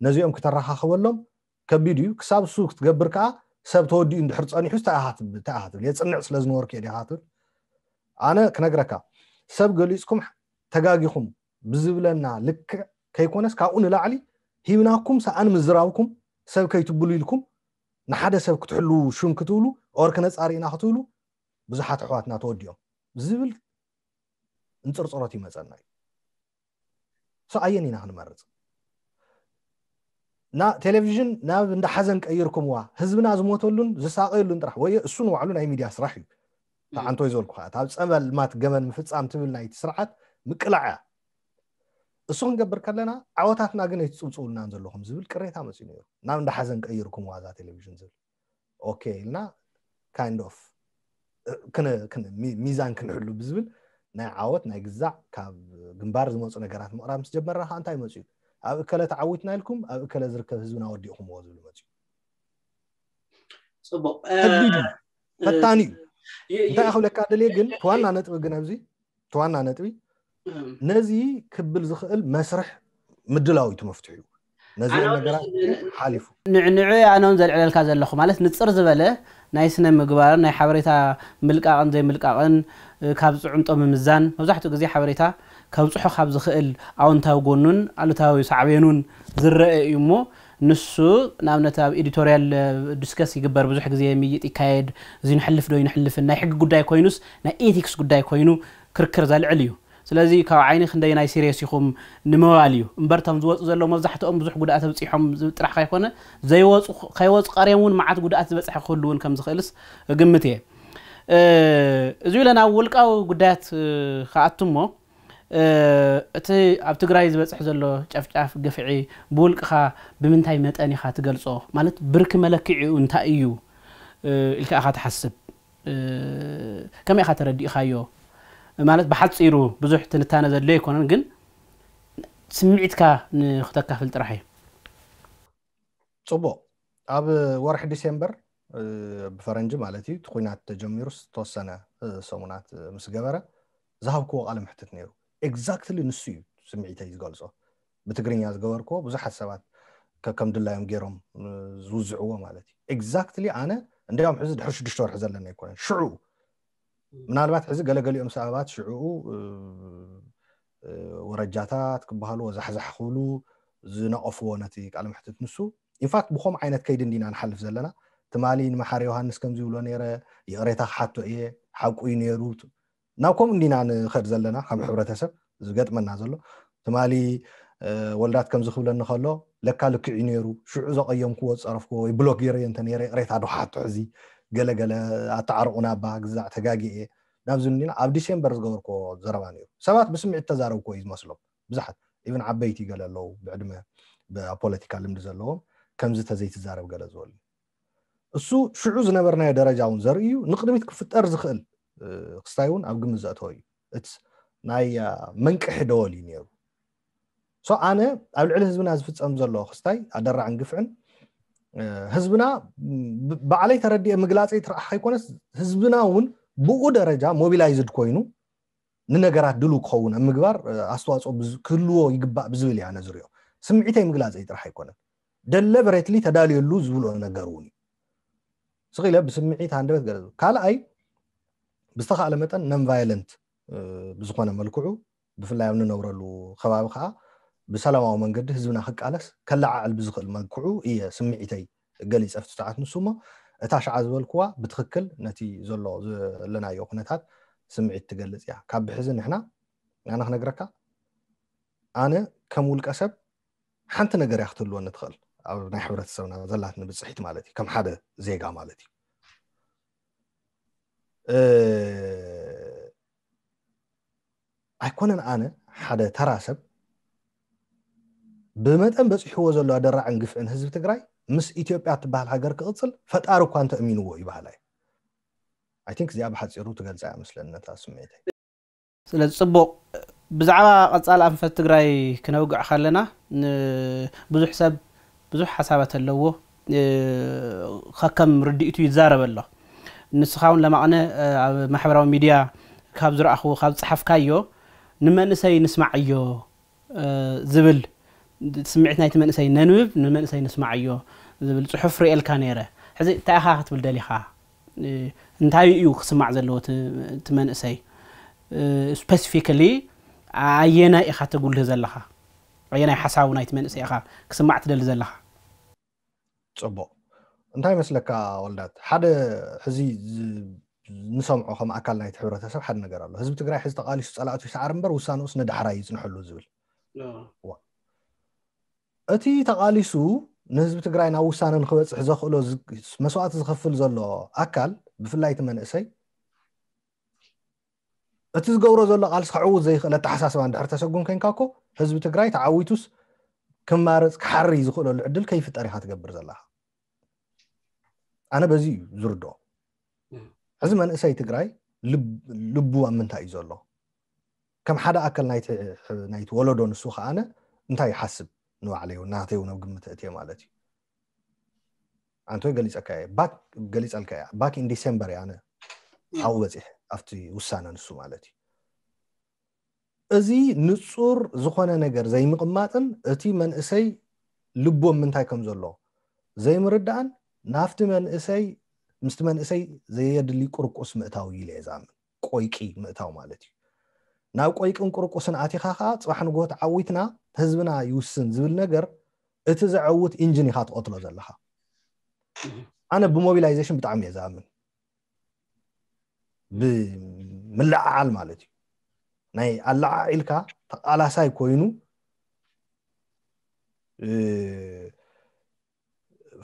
ነዚኦም ክተረካክበሎም ከቢድ እዩ ክሳብ ሱ ክትገብር ከዓ ሰብ ተወዲኡ ንድሕር ፀኒሑ ተኣሃ ትብል የፅንዕ ስለዝነበርክ የ ዲኻ ትብል ኣነ ክነግረካ ሰብ ገሊፅኩም ተጋጊኹም ብዝብለና ልክዕ ከይኮነስ ካብኡ ንላዕሊ ሂብናኩም ሰኣን ምዝራብኩም ሰብ ከይትብሉ ኢልኩም ንሓደ ሰብ ክትሕልው ሹም ክትብሉ ኦር ክነፃሪ ኢና ክትብሉ ብዙሓት ኣሕዋትና ተወዲኦም ዝብል እንፅርፅሮት ይመፀና እዩ ሰኣየን ኢና ክንመርፅ ቴሌቭዥን ናብ እንዳሓዘን ቀይርኩምዋ ህዝብና ዝሞተሉን ዝሳቀየሉን ጥራሕ ወይ እሱ ንባዕሉ ናይ ሚድያ ስራሕ እዩ ዓንቶ ተዓንተወይ ዝበልኩ ከዓ ካብ ፀበልማት ገመን ምፍፃም ትብል ናይቲ ስርዓት ምቅላዕ እያ እሱ ክንገብር ከለና ዓወታትና ግን ኣይትፅብፅብልናን ዘለኹም ዝብል ቅሬታ መፅኡ ነይሩ ናብ እንዳሓዘን ቀይርኩምዋ እዛ ቴሌቭዥን ዝብል ኦኬ ኢልና ካይንድ ኦፍ ሚዛን ክንሕሉ ብዝብል ናይ ዓወት ናይ ግዛዕ ካብ ግንባር ዝመፁ ነገራት ምቕራብ ምስ ጀመርና ከዓ እንታይ መፅ እዩ ኣብ እከለ ተዓዊትና ኢልኩም ኣብ እከለ ዝርከብ ህዝብና ወዲእኹምዎ ዝብል መፅ እዩ ፅቡቅ ፈታኒ እዩ እንታይ ክብለካ ደልየ ግን ትዋና ነጥቢ ግን ኣብዚ ትዋና ነጥቢ ነዚ ክብል ዝኽእል መስርሕ ምድላዊቱ መፍትሒ እዩ ነዚ ነገራት ሓሊፉ ንዕንዑ ኣነውን ዘልዕለልካ ዘለኹ ማለት ንፅር ዝበለ ናይ ስነ ምግባርን ናይ ሓበሬታ ምልቃቕን ዘይምልቃቕን ካብ ፅዑንጦ ምምዛን መብዛሕትኡ ግዜ ሓበሬታ ከብፅሖ ካብ ዝኽእል ኣውንታዊ ጎኑን ኣሉታዊ ሳዕብኑን ዝረአ እዩ እሞ ንሱ ንኣብነት ኣብ ኤዲቶርያል ዲስከስ ይግበር ብዙሕ ግዜ ምይጥ ይካየድ እዚ ንሕልፍ ዶ ይንሕልፍን ናይ ሕጊ ጉዳይ ኮይኑስ ናይ ኤቲክስ ጉዳይ ኮይኑ ክርክር ዘልዕል እዩ ስለዚ ካብ ዓይኒ ክንደይ ናይ ሲሪየስ ይኹም ንምባል እዩ እምበር ቶም ዝወፁ ዘለዉ መብዛሕትኦም ብዙሕ ጉድኣት ኣብፂሖም ጥራሕ ከይኮነ ከይወፁ ቀርዮም እውን መዓት ጉድኣት ዝበፅሐ ክህሉ እውን ከም ዝኽእልስ እግምት እየ እዚ ኢለ ናብ ውልቃዊ ጉዳያት ከኣቱ እሞ እቲ ኣብ ትግራይ ዝበፅሕ ዘሎ ጨፍጫፍ ግፍዒ ብውልቅኻ ብምንታይ መጠን ኢኻ ትገልፆ ማለት ብርኪ መለክዒኡ እንታይ እዩ ኢልካ ኢኻ ትሓስብ ከመይ ኢኻ ተረዲእካዮ ማለት ብሓፂሩ ብዙሕ ትንታነ ዘድልዮ ኣይኮነን ግን ስምዒትካ ንክተካፍል ጥራሕ እዩ ፅቡቅ ኣብ ወርሒ ዲሴምበር ብፈረንጂ ማለት እዩ እቲ ኩናት ተጀሚሩ ዝተወሰነ ሰሙናት ምስ ገበረ ዝሃብክዎ ቃል ምሕትት ነይሩ ኤግዛክትሊ ንሱ እዩ ስምዒተይ ዝገልፆ ብትግርኛ ዝገበርክዎ ብዙሓት ሰባት ከም ድላዮም ገይሮም ዝውዝዕዎ ማለት እዩ ኤግዛክትሊ ኣነ እንደም ሕዚ ድሕሪ ሽዱሽተ ወርሒ ዘለና ኣይኮነን ሽዑ ምናልባት ሕዚ ገለገሊኦም ሰባት ሽዑኡ ወረጃታት ክበሃሉ ወዛሕዛሕ ክብሉ ዝነቐፍዎ ነቲ ቃል ምሕትት ንሱ ኢንፋክት ብከም ዓይነት ከይዲ እንዲና ንሓልፍ ዘለና ትማሊ ንመሓር ዮሃንስ ከምዚ ይብሎ ነረ የቅሬታ ክሓቶ እየ ሓቁ ዩ ነይሩ ናብ ከምኡ እንዲና ንኸድ ዘለና ካብ ሕብረተሰብ ዝገጥመና ዘሎ ትማሊ ወልዳት ከምዚ ዝክብለኒ ከሎ ለካ ልክዕ ነይሩ ሽዑ ዘቀየምክዎ ዝፀረፍክዎ ወይ ብሎክ ገይረዮ እንተ ነረ የቕሬታ ዶ ክሓቶ ሕዚ ገለገለ ኣተዓርቑና ባ ግዛዕ ተጋጊአ ናብዚ ኒና ኣብ ዲሴምበር ዝገበርክዎ ዘረባ ነይሩ ሰባት ብስምዒት ተዛረብ ኮ እዩ ዝመስሎም ብዙሓት ኢቨን ዓበይቲ ገለ ኣለው ብዕድመ ኣብ ፖለቲካ ልምዲ ዘለዎም ከምዚ ተዘይትዛረብ ገለ ዝበሉ እሱ ሽዑ ዝነበርናዮ ደረጃ እውን ዘርኢ እዩ ንቅድሚት ክፍጠር ዝኽእል ክስታይ እውን ኣብ ግምት ዘእተወ እዩ እቲ ናይ መንቅሒ ደወል እዩ ነይሩ ሶ ኣነ ኣብ ልዕሊ ህዝብና ዝፍፀም ዘሎ ክስታይ ኣደራዕን ግፍዕን ህዝብና ባዕለይ ተረዲአ ምግላፀይ ትረኣሓ ይኮነስ ህዝብና እውን ብኡ ደረጃ ሞቢላይዝድ ኮይኑ ንነገራት ድሉ ክኸውን ኣብ ምግባር ኣስተዋፅኦ ክህልዎ ይግባእ ብዝብል እያ ነዝሪኦ ስምዒተይ ምግላፀይ ጥራሕ ኣይኮነን ደለበሬትሊ ተዳልየሉ ዝብሎ ነገር እውን እዩ ስኽኢለ ብስምዒት ሃንደበት ገለ ካልኣይ ብዝተካኣለ መጠን ነን ቫዮለንት ብዝኮነ መልክዑ ብፍላይ ኣብ ንነብረሉ ከባቢ ከዓ ብሰላማዊ መንገዲ ህዝብና ክቃለስ ከለዓዓል ብዝኽእል መልክዑ እየ ስምዒተይ ገሊፀፍቲ ሰዓት ንሱ ሞ እታ ሸዓ ዝበልክዋ ብትክክል ነቲ ዘሎ ዘለናዮ ኩነታት ስምዒት ትገልፅ እያ ካብ ብሕዚ ንሕና ኣነ ክነግረካ ኣነ ከም ውልቀ ሰብ ሓንቲ ነገር እያ ክትህልወኒ ትኽእል ኣብ ናይ ሕብረተሰብና ዘላትኒ ብፅሒት ማለት እዩ ከም ሓደ ዜጋ ማለት እዩ ኣይኮነን ኣነ ሓደ ተራ ሰብ ብመጠን በፂሕዎ ዘሎ ኣደራዕን ግፍዕን ህዝቢ ትግራይ ምስ ኢትዮጵያ እትበሃል ሃገር ክቕፅል ፈጣሪ እኳ እንተእሚንዎ እዩ ባህላ እዩ ኣይ ቲንክ እዚኣ ብሓፂሩ ትገልፃ ይመስለነታ ስምዒት ስለዚ ፅቡቅ ብዛዕባ ቀፃሊ ኣንፈት ትግራይ ክነውግዕ ከለና ብዙሕ ሰብ ብዙሕ ሓሳባት ኣለዎ ከከም ርድኢቱ ይዛረብ ኣሎ ንስኻ እውን ለማቕነ ኣብ ማሕበራዊ ሚድያ ካብ ዝረእኽዎ ካብ ፅሓፍካዮ ንመንእሰይ ንስማዕ እዮ ዝብል سمعت نايت من سين ننوب من سين نسمع يو زبل صحف ريال كانيرة حزي تأخا خطب الدالي خا انت هاي يو خسمع زلو تمن سين سبيسيفيكلي عينا إخا تقول له زلها عينا حساو نايت من سين خا خسمع تدل زلها طب انت هاي مثلك ولدات حد حزي نسمعو خم أكل نايت حورة سب حد نقرأ له حزب تقرأ حزب تقالي سألات في سعر مبر وسانوس ندحرايز نحلو زول لا. እቲ ተቃሊሱ ንህዝቢ ትግራይ ናብ ውሳነ ንክበፅሕ ዘክእሎ መስዋእቲ ዝከፍል ዘሎ ኣካል ብፍላይ ቲ መንእሰይ እቲ ዝገብሮ ዘሎ ቃልስ ክዕውት ዘይኽእል ኣተሓሳስባ ንድሕር ተሰጉም ኮንካ ኮ ህዝቢ ትግራይ ተዓዊቱስ ክማርፅ ክሓሪ ዝክእለሉ ዕድል ከይፍጠር ኢካ ትገብር ዘለካ ኣነ በዚ እዩ ዝርድኦ ሕዚ መንእሰይ ትግራይ ልቡ ኣብ ምንታይ እዩ ዘሎ ከም ሓደ ኣካል ናይቲ ወለዶ ንሱ ከዓነ እንታይ ይሓስብ ንባዕለዩ ናተይ እውን ኣብ ግምት እትዮ ማለት እዩ ኣንቶይ ገሊፀካ እየ ገሊፀልካ እያ ባክ ኢን ዲሰምበር እየ ኣነ ኣብኡ በፂሕ ኣብቲ ውሳነ ንሱ ማለት እዩ እዚ ንፁር ዝኮነ ነገር ዘይምቕማጥን እቲ መንእሰይ ልቦም ምንታይ ከም ዘሎ ዘይምርዳእን ናፍቲ መንእሰይ ምስቲ መንእሰይ ዘየድሊ ቁርቁስ ምእታዊ ኢለ የዛምን ቆይቂ ምእታው ማለት እዩ ናብ ቆይቅን ቁርቁስን ኣቲኻ ከዓ ፅባሕ ንጎት ዓዊትና ህዝብና ይውስን ዝብል ነገር እቲ ዘዐውት ኢንጅን ኢካ ትቀትሎ ዘለካ ኣነ ብሞቢላይዜሽን ብጣዕሚ እየ ዝኣምን ብምልዓዓል ማለት እዩ ናይ ኣለዓዒልካ ተቃላሳይ ኮይኑ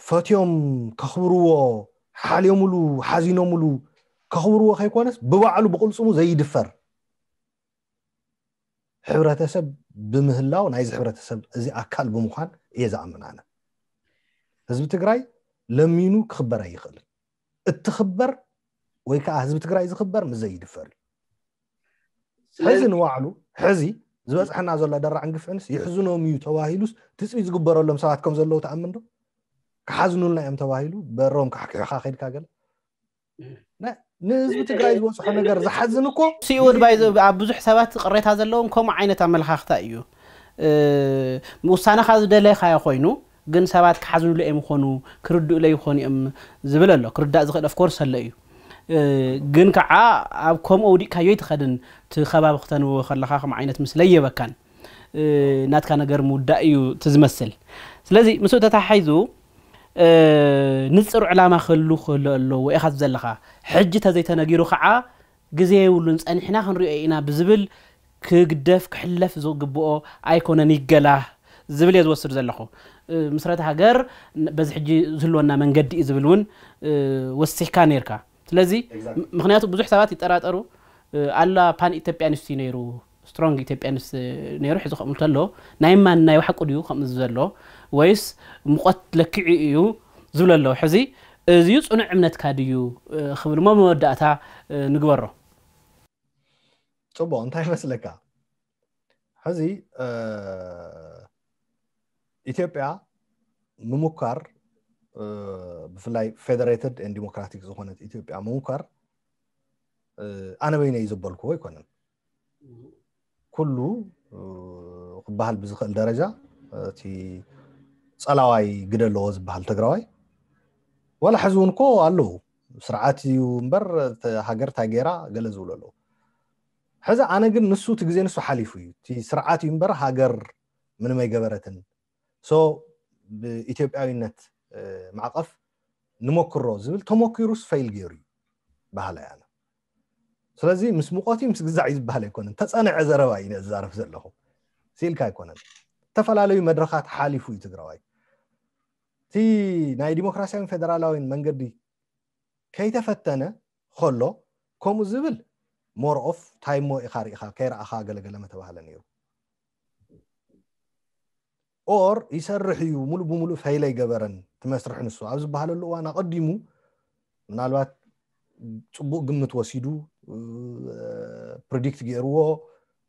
ፈትዮም ከኽብርዎ ሓልዮምሉ ሓዚኖምሉ ከኽብርዎ ከይኮነስ ብባዕሉ ብቕልፅሙ ዘይድፈር ሕብረተሰብ ብምህላው ናይዚ ሕብረተሰብ እዚ ኣካል ብምኳን እየ ዝኣምን ኣነ ህዝቢ ትግራይ ለሚኑ ክኽበር ኣይኽእልን እትኽበር ወይ ከዓ ህዝቢ ትግራይ ዝኽበር ምዘይድፈር እዩ ሕዚ ንባዕሉ ሕዚ ዝበፅሐና ዘሎ ደራዕን ግፍዕንስ ይሕዝኖም እዩ ተባሂሉስ ትፅቢት ዝግበረሎም ሰባት ከም ዘለዉ ተኣምን ዶ ክሓዝኑልና እዮም ተባሂሉ በሮም ካሕኪሑካ ከይድካ ገለ ንህዝቢ ትግራይ ዝበፅሖ ነገር ዝሓዝን እኮ ሲኡድ ባይ ኣብ ብዙሕ ሰባት ቅሬታ ዘለዎም ከምኡ ዓይነት ኣመለኻኽታ እዩ ውሳነኻ ዝደለይካዮ ኮይኑ ግን ሰባት ክሓዝንሉ እዮም ይኮኑ ክርድኡለ ይኮኑ እዮም ዝብል ኣሎ ክርዳእ ዝኽእል ኣፍኮርስ ኣሎ እዩ ግን ከዓ ኣብ ከምኡ ኣውዲእካዮ ይትኸድን እቲ ከባቢ ክተንብቦ ከለካ ከም ዓይነት ምስሊ የበካን ናትካ ነገር ምውዳእ እዩ እቲ ዝመስል ስለዚ ምስ ተታሓይዙ ንፅር ዕላማ ክህሉ ክህሉ ኣለዎ ኢኻ ዘለኻ ሕጂ ተዘይተነጊሩ ከዓ ግዜ የብሉን ፀኒሕና ክንሪኦ ኢና ብዝብል ክግደፍ ክሕለፍ ዝግብኦ ኣይኮነን ይገላህ ዝብል እየ ዝወስድ ዘለኹ ምስረት ሃገር በዚ ሕጂ ዝህልወና መንገዲ እዩ ዝብል እውን ወሲሕካ ነርካ ስለዚ ምክንያቱ ብዙሕ ሰባት ይጠራጠሩ ኣላ ፓን ኢትዮጵያኒስት እዩ ነይሩ ስትሮንግ ኢትዮጵያኒስት ነይሩ ሕዚ ከምኡ ከሎ ናይ ማን ናይ ባሕቁ ድዩ ከምኡ ዘሎ ويس مقت لك يو زول الله حزي زيوت أنا عملت كاديو خبر ما مودع تاع نقبره طبعا أنت هاي مسلكة حزي إثيوبيا ممكر بفلاي فيدريتد اند ديموكراتيك زونت إثيوبيا ممكر أنا بين يزبلكو يكونن كله بهالبزخ الدرجة تي ፀላዋይ ግደ ኣለዎ ዝበሃል ትግራዋይ ዋላ ሕዚ እውን ኮ ኣለዉ ስርዓት እዩ እምበር ሃገር ገይራ ገለ ዝብሉ ኣለዉ ሕዚ ኣነ ግን ንሱ እቲ ግዜ ንሱ ሓሊፉ እዩ እቲ ስርዓት እዩ እምበር ሃገር ምንም ኣይገበረትን ሶ ብኢትዮጵያዊነት ማዕቐፍ ንሞክሮ ዝብል ተሞኪሩስ ፈይል ገይሩ እዩ ባህላ ኣነ ስለዚ ምስ ምቆት ምስ ግዛዕ እዩ ዝበሃል ኣይኮነን ተፀንዐ ዘረባ እዩ ዛረፍ ዘለኹ ስኢልካ ኣይኮነን ዝተፈላለዩ መድረካት ሓሊፉ እዩ ትግራዋይ እቲ ናይ ዲሞክራስያዊን ፈደራላዊን መንገዲ ከይተፈተነ ከሎ ከምኡ ዝብል ሞርኦፍ ታይሞ ኢካ ርኢካ ከይረኣካ ገለገለ መተባሃለ ነይሩ ኦር ይሰርሕ እዩ ሙሉእ ብሙሉእ ፈይለ ይገበረን ትመስርሕ ንሱ ኣብ ዝበሃለሉ እዋን ኣቐዲሙ ምናልባት ፅቡቅ ግምት ወሲዱ ፕሪዲክት ገይርዎ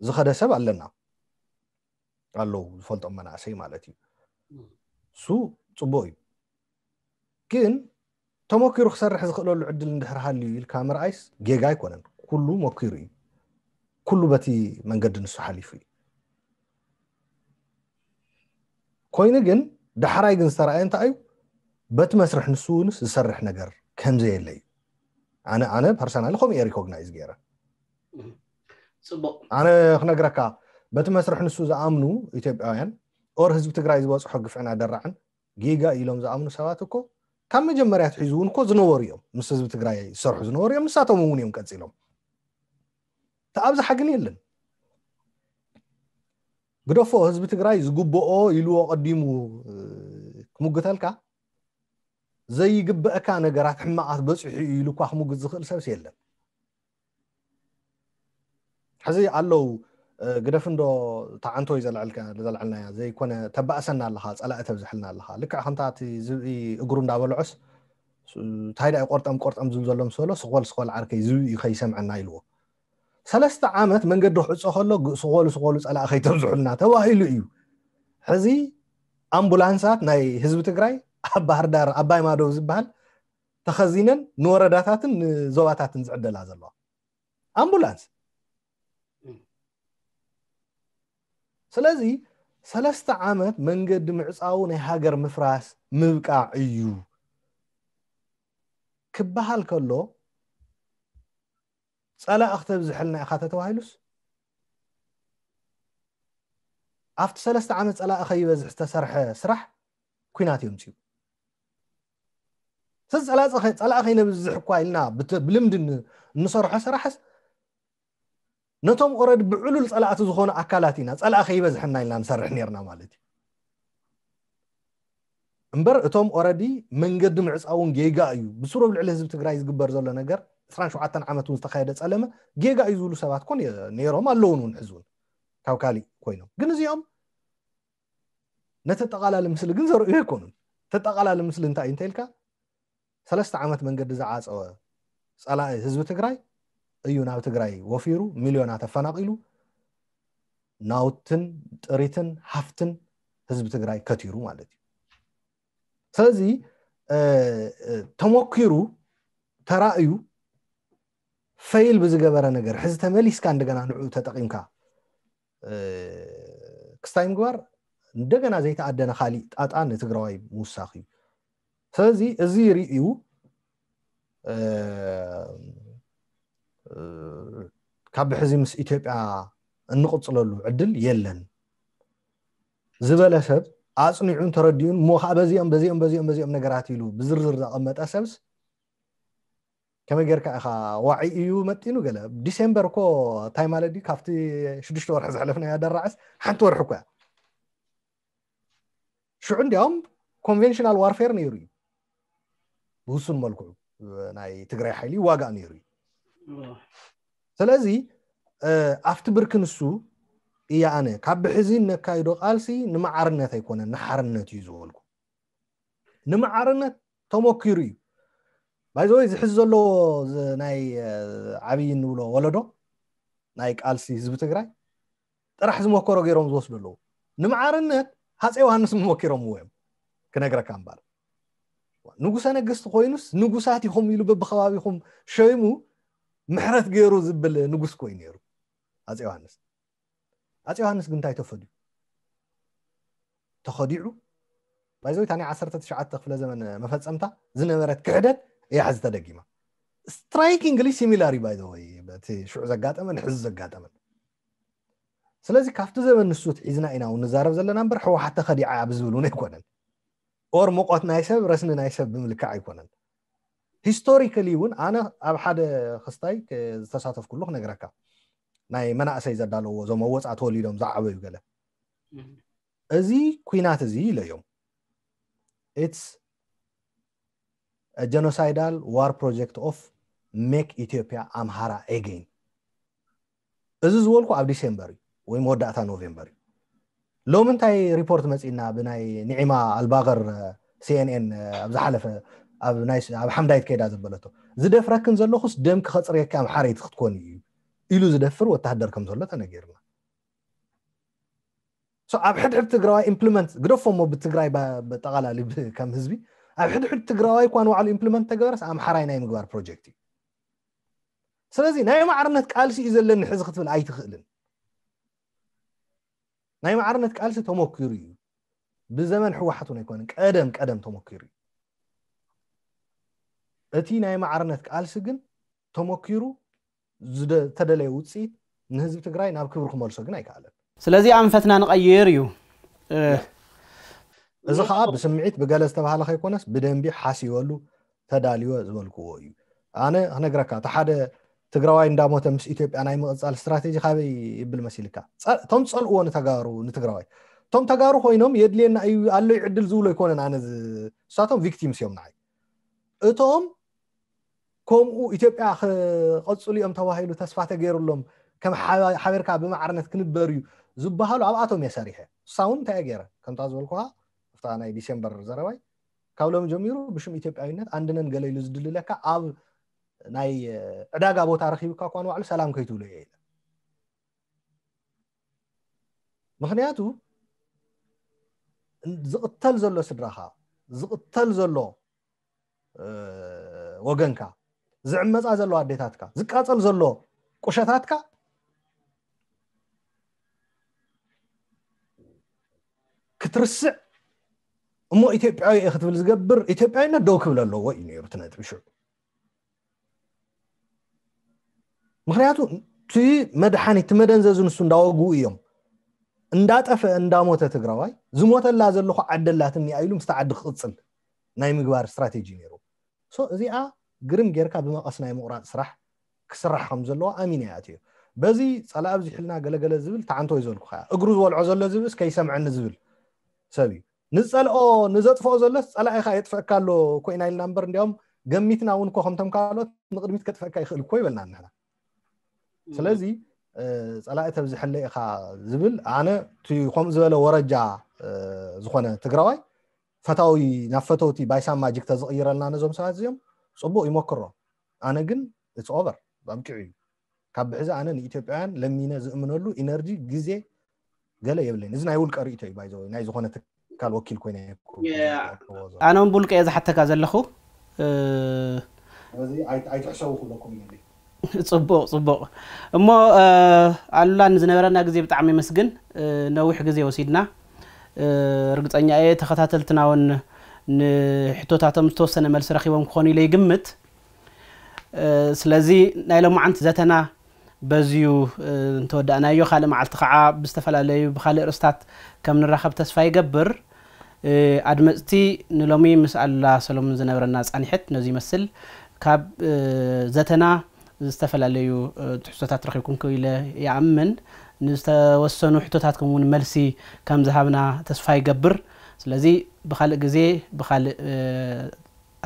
ዝኸደ ሰብ ኣለና ኣለው ዝፈልጦም መናእሰይ ማለት እዩ እሱ ፅቡቅ እዩ ግን ተመኪሩ ክሰርሕ ዝኽእለሉ ዕድል እንድሕር ሃልዩ ኢልካ ምርኣይስ ጌጋ ኣይኮነን ኩሉ መኪሩ እዩ ኩሉ በቲ መንገዲ ንሱ ሓሊፉ እዩ ኮይኑ ግን ዳሕራይ ግን ዝተረኣየ እንታይ እዩ በቲ መስርሕ ንሱ እውንስ ዝሰርሕ ነገር ከምዘየለ እዩ ኣነ ፐርሰናሊ ከምኡ እየ ሪኮግናይዝ ገይረ ኣነ ክነግረካ በቲ መስርሕ ንሱ ዝኣምኑ ኢትዮጵያውያን ኦር ህዝቢ ትግራይ ዝበፅሖ ግፍዕን ኣደራዕን ጊጋ ኢሎም ዝኣምኑ ሰባት እኮ ካብ መጀመርያ ትሒዙ እውን እኮ ዝነበሩ እዮም ምስ ህዝቢ ትግራይ ዝሰርሑ ዝነበሩ እዮም ንሳቶም እውን እዮም ቀፂሎም ተኣብዝሓ ግን የለን ግደፎ ህዝቢ ትግራይ ዝግብኦ ኢልዎ ቀዲሙ ክምግተልካ ዘይግብአካ ነገራት ሕማቃት በፂሑ እዩ ኢሉ እኳ ክምግት ዝኽእል ሰብስ የለን ሕዚ ኣለው ግደፍንዶ እታ ዓንቶ እዩ ዘለዓልናያ ዘይኮነ ተባእሰና ኣለካ ፀላእ ተብዝሕልና ኣለካ ልክዕ ከምታ እቲ ዝብኢ እግሩ እንዳበልዖስ ታይዳ ዩ ቆርጠም ቆርጠም ዝብል ዘሎ ምስበሎ ስኮል ስኮል ዓርከይ ዝብኢ እዩ ከይሰምዐና ኢልዎ ሰለስተ ዓመት መንገዲ ክዕፆ ከሎ ስኮሉ ስኮሉ ፀላእ ከይተብዝሑልና ተባሂሉ እዩ ሕዚ ኣምቡላንሳት ናይ ህዝቢ ትግራይ ኣብ ባህርዳር ኣባይ ማዶብ ዝበሃል ተኸዚነን ንወረዳታትን ንዞባታትን ዝዕደላ ዘለዋ ኣምቡላንስ ስለዚ ሰለስተ ዓመት መንገዲ ምዕፃው ናይ ሃገር ምፍራስ ምብቃዕ እዩ ክበሃል ከሎ ፀላእ ክተብዝሕልና ኢኻ ተተባሂሉስ ኣብቲ ሰለስተ ዓመት ፀላእ ከይበዝሕ ዝተሰርሐ ስራሕ ኩናት የምፅኡ ስለዚ ፀላእ ከይነብዝሕ እኳ ኢልና ብልምዲ እንሰርሖ ስራሕስ ነቶም ቆረድ ብዕሉል ፀላእቲ ዝኮኑ ኣካላት ኢና ፀላእ ከይበዝሐና ኢልና ንሰርሕ ነርና ማለት እዩ እምበር እቶም ኦረዲ መንገዲ ምዕፃውን ጌጋ እዩ ብሱሩብ ልዕሊ ህዝቢ ትግራይ ዝግበር ዘሎ ነገር 27 ዓመት እውን ዝተካየደ ፀለመ ጌጋ እዩ ዝብሉ ሰባት ኮን ነይሮም ኣለውን እውን ሕዝውን ካብ ካሊእ ኮይኖም ግን እዚኦም ነቲ ኣጠቃላሊ ምስሊ ግን ዘርእዩ ኣይኮኑን እቲ ምስሊ እንታይ እዩ እንተይልካ ሰለስተ ዓመት መንገዲ ዝዓፀወ ፀላእ ህዝቢ ትግራይ እዩ ናብ ትግራይ ወፊሩ ሚልዮናት ኣፈናቂሉ ናውትን ጥሪትን ሃፍትን ህዝቢ ትግራይ ከቲሩ ማለት እዩ ስለዚ ተሞኪሩ ተራእዩ ፈይል ብዝገበረ ነገር ሕዚ ተመሊስካ እንደገና ንዑ ተጠቂምካ ክስታይ ምግባር እንደገና ዘይተኣደነ ካሊእ ጣጣ ንትግራዋይ ምውሳኽ እዩ ስለዚ እዚ ርእዩ ካብ ሕዚ ምስ ኢትዮጵያ እንቕፅለሉ ዕድል የለን ዝበለ ሰብ ኣፅኒዑን ተረዲኡን እሞ ከዓ በዚኦም በዚኦም በዚኦም በዚኦም ነገራት ኢሉ ብዝርዝር ዘቐመጠ ሰብስ ከመይ ጌርካ ኢኻ ዋዒ እዩ መጢኑ ገለ ዲሴምበር እኮ እንታይ ማለት ድዩ ካብቲ ሽዱሽተ ወርሒ ዘሕለፍናዮ ኣዳራዓስ ሓንቲ ወርሒ እኮ እያ ሽዑ እንዲያውም ኮንቨንሽናል ዋርፌር ነይሩ እዩ ብውሱን መልክዑ ናይ ትግራይ ሓይሊ ዋጋእ ነይሩ እዩ ስለዚ ኣብቲ ብርኪ ንሱ እያ ኣነ ካብ ብሕዚ ነካይዶ ቃልሲ ንመዓርነት ኣይኮነ ንሓርነት እዩ ዝበልኩ ንመዓርነት ተመኪሩ እዩ ባይዘወይ ዝሕዚ ዘለዎ ናይ ዓብይ ንብሎ ወለዶ ናይ ቃልሲ ህዝቢ ትግራይ ጥራሕ ዝመከሮ ገይሮም ዝወስዱ ኣለዉ ንመዓርነት ሃፀ ዮሃንስ መመኪሮምዎ እዮም ክነግረካ እምበር ንጉሰ ነገስቲ ኮይኑስ ንጉሳት ኢኹም ኢሉ በብከባቢኹም ሸይሙ ምሕረት ገይሩ ዝብል ንጉስ ኮይኑ ነይሩ ኣፄ ዮሃንስ ኣፄ ዮሃንስ ግን እንታይ ተፈድዩ ተኸዲዑ ባይዞይታ ናይ 19 ክፍለ ዘመን መፈፀምታ ዝነበረት ክሕደት እያ ሕዚ ተደጊማ ስትራይኪንግሊ ሲሚላር እዩ ባይዘወይ በቲ ሽዑ ዘጋጠመን ሕዚ ዘጋጠመን ስለዚ ካብቲ ዘመን ንሱ ትሒዝና ኢና እውን ንዛረብ ዘለና እምበር ሕወሓት ተኸዲዓ ኣብ ዝብል እውን ኣይኮነን ኦር ሙቆት ናይ ሰብ ረስኒ ናይ ሰብ ብምልካዕ ኣይኮነን ሂስቶሪካሊ እውን ኣነ ኣብ ሓደ ክስታይ ዝተሳተፍ ኩሉ ክነግረካ ናይ መናእሰይ ዘዳለዎ እዞም ኣወፃ ተወሊዶም ዝዓበዩ ገለ እዚ ኩናት እዚ ኢለ ኢለዮም ኢትስ ጀኖሳይዳል ዋር ፕሮጀክት ኦፍ ሜክ ኢትዮጵያ ኣምሃራ ኤገይን እዚ ዝበልኩ ኣብ ዲሴምበር እዩ ወይ መወዳእታ ኖቨምበር እዩ ሎሚ እንታይ ሪፖርት መፂና ብናይ ኒዒማ ኣልባገር ሲንኤን ኣብዝሓለፈ ኣብ ሓምዳይት ከይዳ ዘበለቶ ዝደፍረክን ዘለኹስ ደም ክኸፅርየካ ኣብ ሓሬት ክትኮን እዩ ኢሉ ዝደፍር ወተሃደር ከም ዘሎ ተነጊርና ኣብ ሕድሕድ ትግራዋይ ኢምፕሊመንት ግደፎሞ ብትግራይ ብጠቃላሊ ከም ህዝቢ ኣብ ሕድሕድ ትግራዋይ እኳ ንባዕሉ ኢምፕሊመንት ተገበረስ ኣምሓራይ ናይ ምግባር ፕሮጀክት እዩ ስለዚ ናይ ማዕርነት ቃልሲ እዩ ዘለኒ ሕዚ ክትብል ኣይትኽእልን ናይ ማዕርነት ቃልሲ ተመኪሩ እዩ ብዘመን ሕወሓት እውን ኣይኮነን ቀደም ቀደም ተመኪሩ እዩ እቲ ናይ ማዕርነት ቃልሲ ግን ተመኪሩ ዝተደለየ ውፅኢት ንህዝቢ ትግራይ ናብ ክብሪ ክመልሶ ግን ኣይከኣለን ስለዚ ኣንፈትና ንቐይር እዩ እዚ ከዓ ብስምዒት ብገለ ዝተባሃለ ከይኮነስ ብደንቢ ሓሲበሉ ተዳልዮ ዝበልክዎ እዩ ኣነ ክነግረካ እቲ ሓደ ትግራዋይ እንዳሞተ ምስ ኢትዮጵያ ናይ ምቕፃል እስትራቴጂ ካበይ ይብል መሲልካ እቶም ፀልእዎ ንተጋሩ ንትግራዋይ እቶም ተጋሩ ኮይኖም የድልየና እዩ ኣሎ ይዕድል ዝብሎ ይኮነን ኣነ ንሳቶም ቪክቲምስ እዮም ንዓይ እቶም ከምኡ ኢትዮጵያ ክቐፅሉ እዮም ተባሂሉ ተስፋ ተገይሩሎም ከም ሓበርካ ብማዕርነት ክንበር እዩ ዝበሃሉ ኣብኣቶም እየ ሰሪሐ እሳ እውን እንታይ ገይረ ከምታ ዝበልኩካ ኣብታ ናይ ዲሴምበር ዘረባይ ካብ ሎም ጀሚሩ ብሽም ኢትዮጵያዊነት ኣንድነን ገለኢሉ ዝድልለካ ኣብ ናይ ዕዳጋ ቦታ ረኪቡካ እኳን ባዕሉ ሰላም ከይትብሉ እየ ኢለ ምክንያቱ ዝቕተል ዘሎ ስድራካ ዝቕተል ዘሎ ወገንካ ዝዕመፃ ዘሎ ኣዴታትካ ዝቃፀል ዘሎ ቁሸታትካ ክትርስዕ እሞ ኢትዮጵያዊ እየ ክትብል ዝገብር ኢትዮጵያዊነት ደው ክብል ኣለዎ እዩ ነሩ እቲ ሽዑ ምክንያቱ እቲ መድሓኒት እቲ መደንዘዝ ንሱ እንዳወግኡ እዮም እንዳጠፈአ እንዳሞተ ትግራዋይ ዝሞተላ ዘለኩ ዓደላትን እያ ኢሉ ምስቲ ዓዲ ክቅፅል ናይ ምግባር እስትራቴጂ ነይሩ እዚኣ ግርም ጌርካ ብመቐስ ናይ ምቑራፅ ስራሕ ክስራሕ ከም ዘለዎ ኣሚንያት እዩ በዚ ፀላእ ኣብዚሕልና ገለገለ ዝብል ተዓንቶ እዩ ዘልኩ ከዓ እግሩ ዝበልዖ ዘሎ ዝብልስ ከይሰምዐኒ ዝብል ሰብ እዩ ንፀልኦ ንዘጥፍኦ ዘሎስ ፀላኢካ የጥፍዕካ ኣሎ ኮይና ኢልና እምበር እንዲኦም ገሚትና እውን እኮ ከምቶም ካልኦት ንቅድሚት ከጥፍዕካ ይኽእል እኮ ይበልና ንሕና ስለዚ ፀላእት ኣብዝሕለ ኢኻ ዝብል ኣነ ከምኡ ዝበለ ወረጃ ዝኾነ ትግራዋይ ፈታዊ ናብ ፈተውቲ ባይሳ ማጂክ ተዝቕይረልና ነዞም ሰባት እዚኦም ፅቡቅ ይመክሮ ኣነ ግን እቲ ኦቨር ኣምቂዑ እዩ ካብ ብሕዚ ኣነ ንኢትዮጵያውያን ለሚነ ዝእምነሉ ኢነርጂ ግዜ ገለ የብለን እዚ ናይ ውልቀ ርእቶ እዩ ባይዘወ ናይ ዝኮነ ትካል ወኪል ኮይነ ኣነ ውን ብውልቀ የ ዝሓተካ ዘለኹ ኣይትሕሰቡ ክብለኩም እዩ ፅቡቅ ፅቡቅ እሞ ኣሉላ ንዝነበረና ግዜ ብጣዕሚ መስግን ነዊሕ ግዜ ወሲድና እርግፀኛ እየ ተከታተልትና ውን نحتوتاتهم توسنا ملس رخيوهم خوني لي قمت سلازي نايلو معنت زاتنا بزيو نتودا انا يو خالي معلت خعا بستفال علي بخالي رستات كم نرخب تسفاي قبر ادمتي نلومي مس الله سلام زنبر الناس اني حت نزي مسل كاب زاتنا استفل عليو تحسوتات رخيكم كويلة يا عمن نستوسنو حتوتاتكم ملسي كم ذهبنا تسفاي قبر أه ስለዚ ብካልእ ግዜ ብካልእ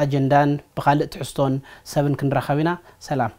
ኣጀንዳን ብካልእ ትሕዝቶን ሰብን ክንራኸብ ኢና ሰላም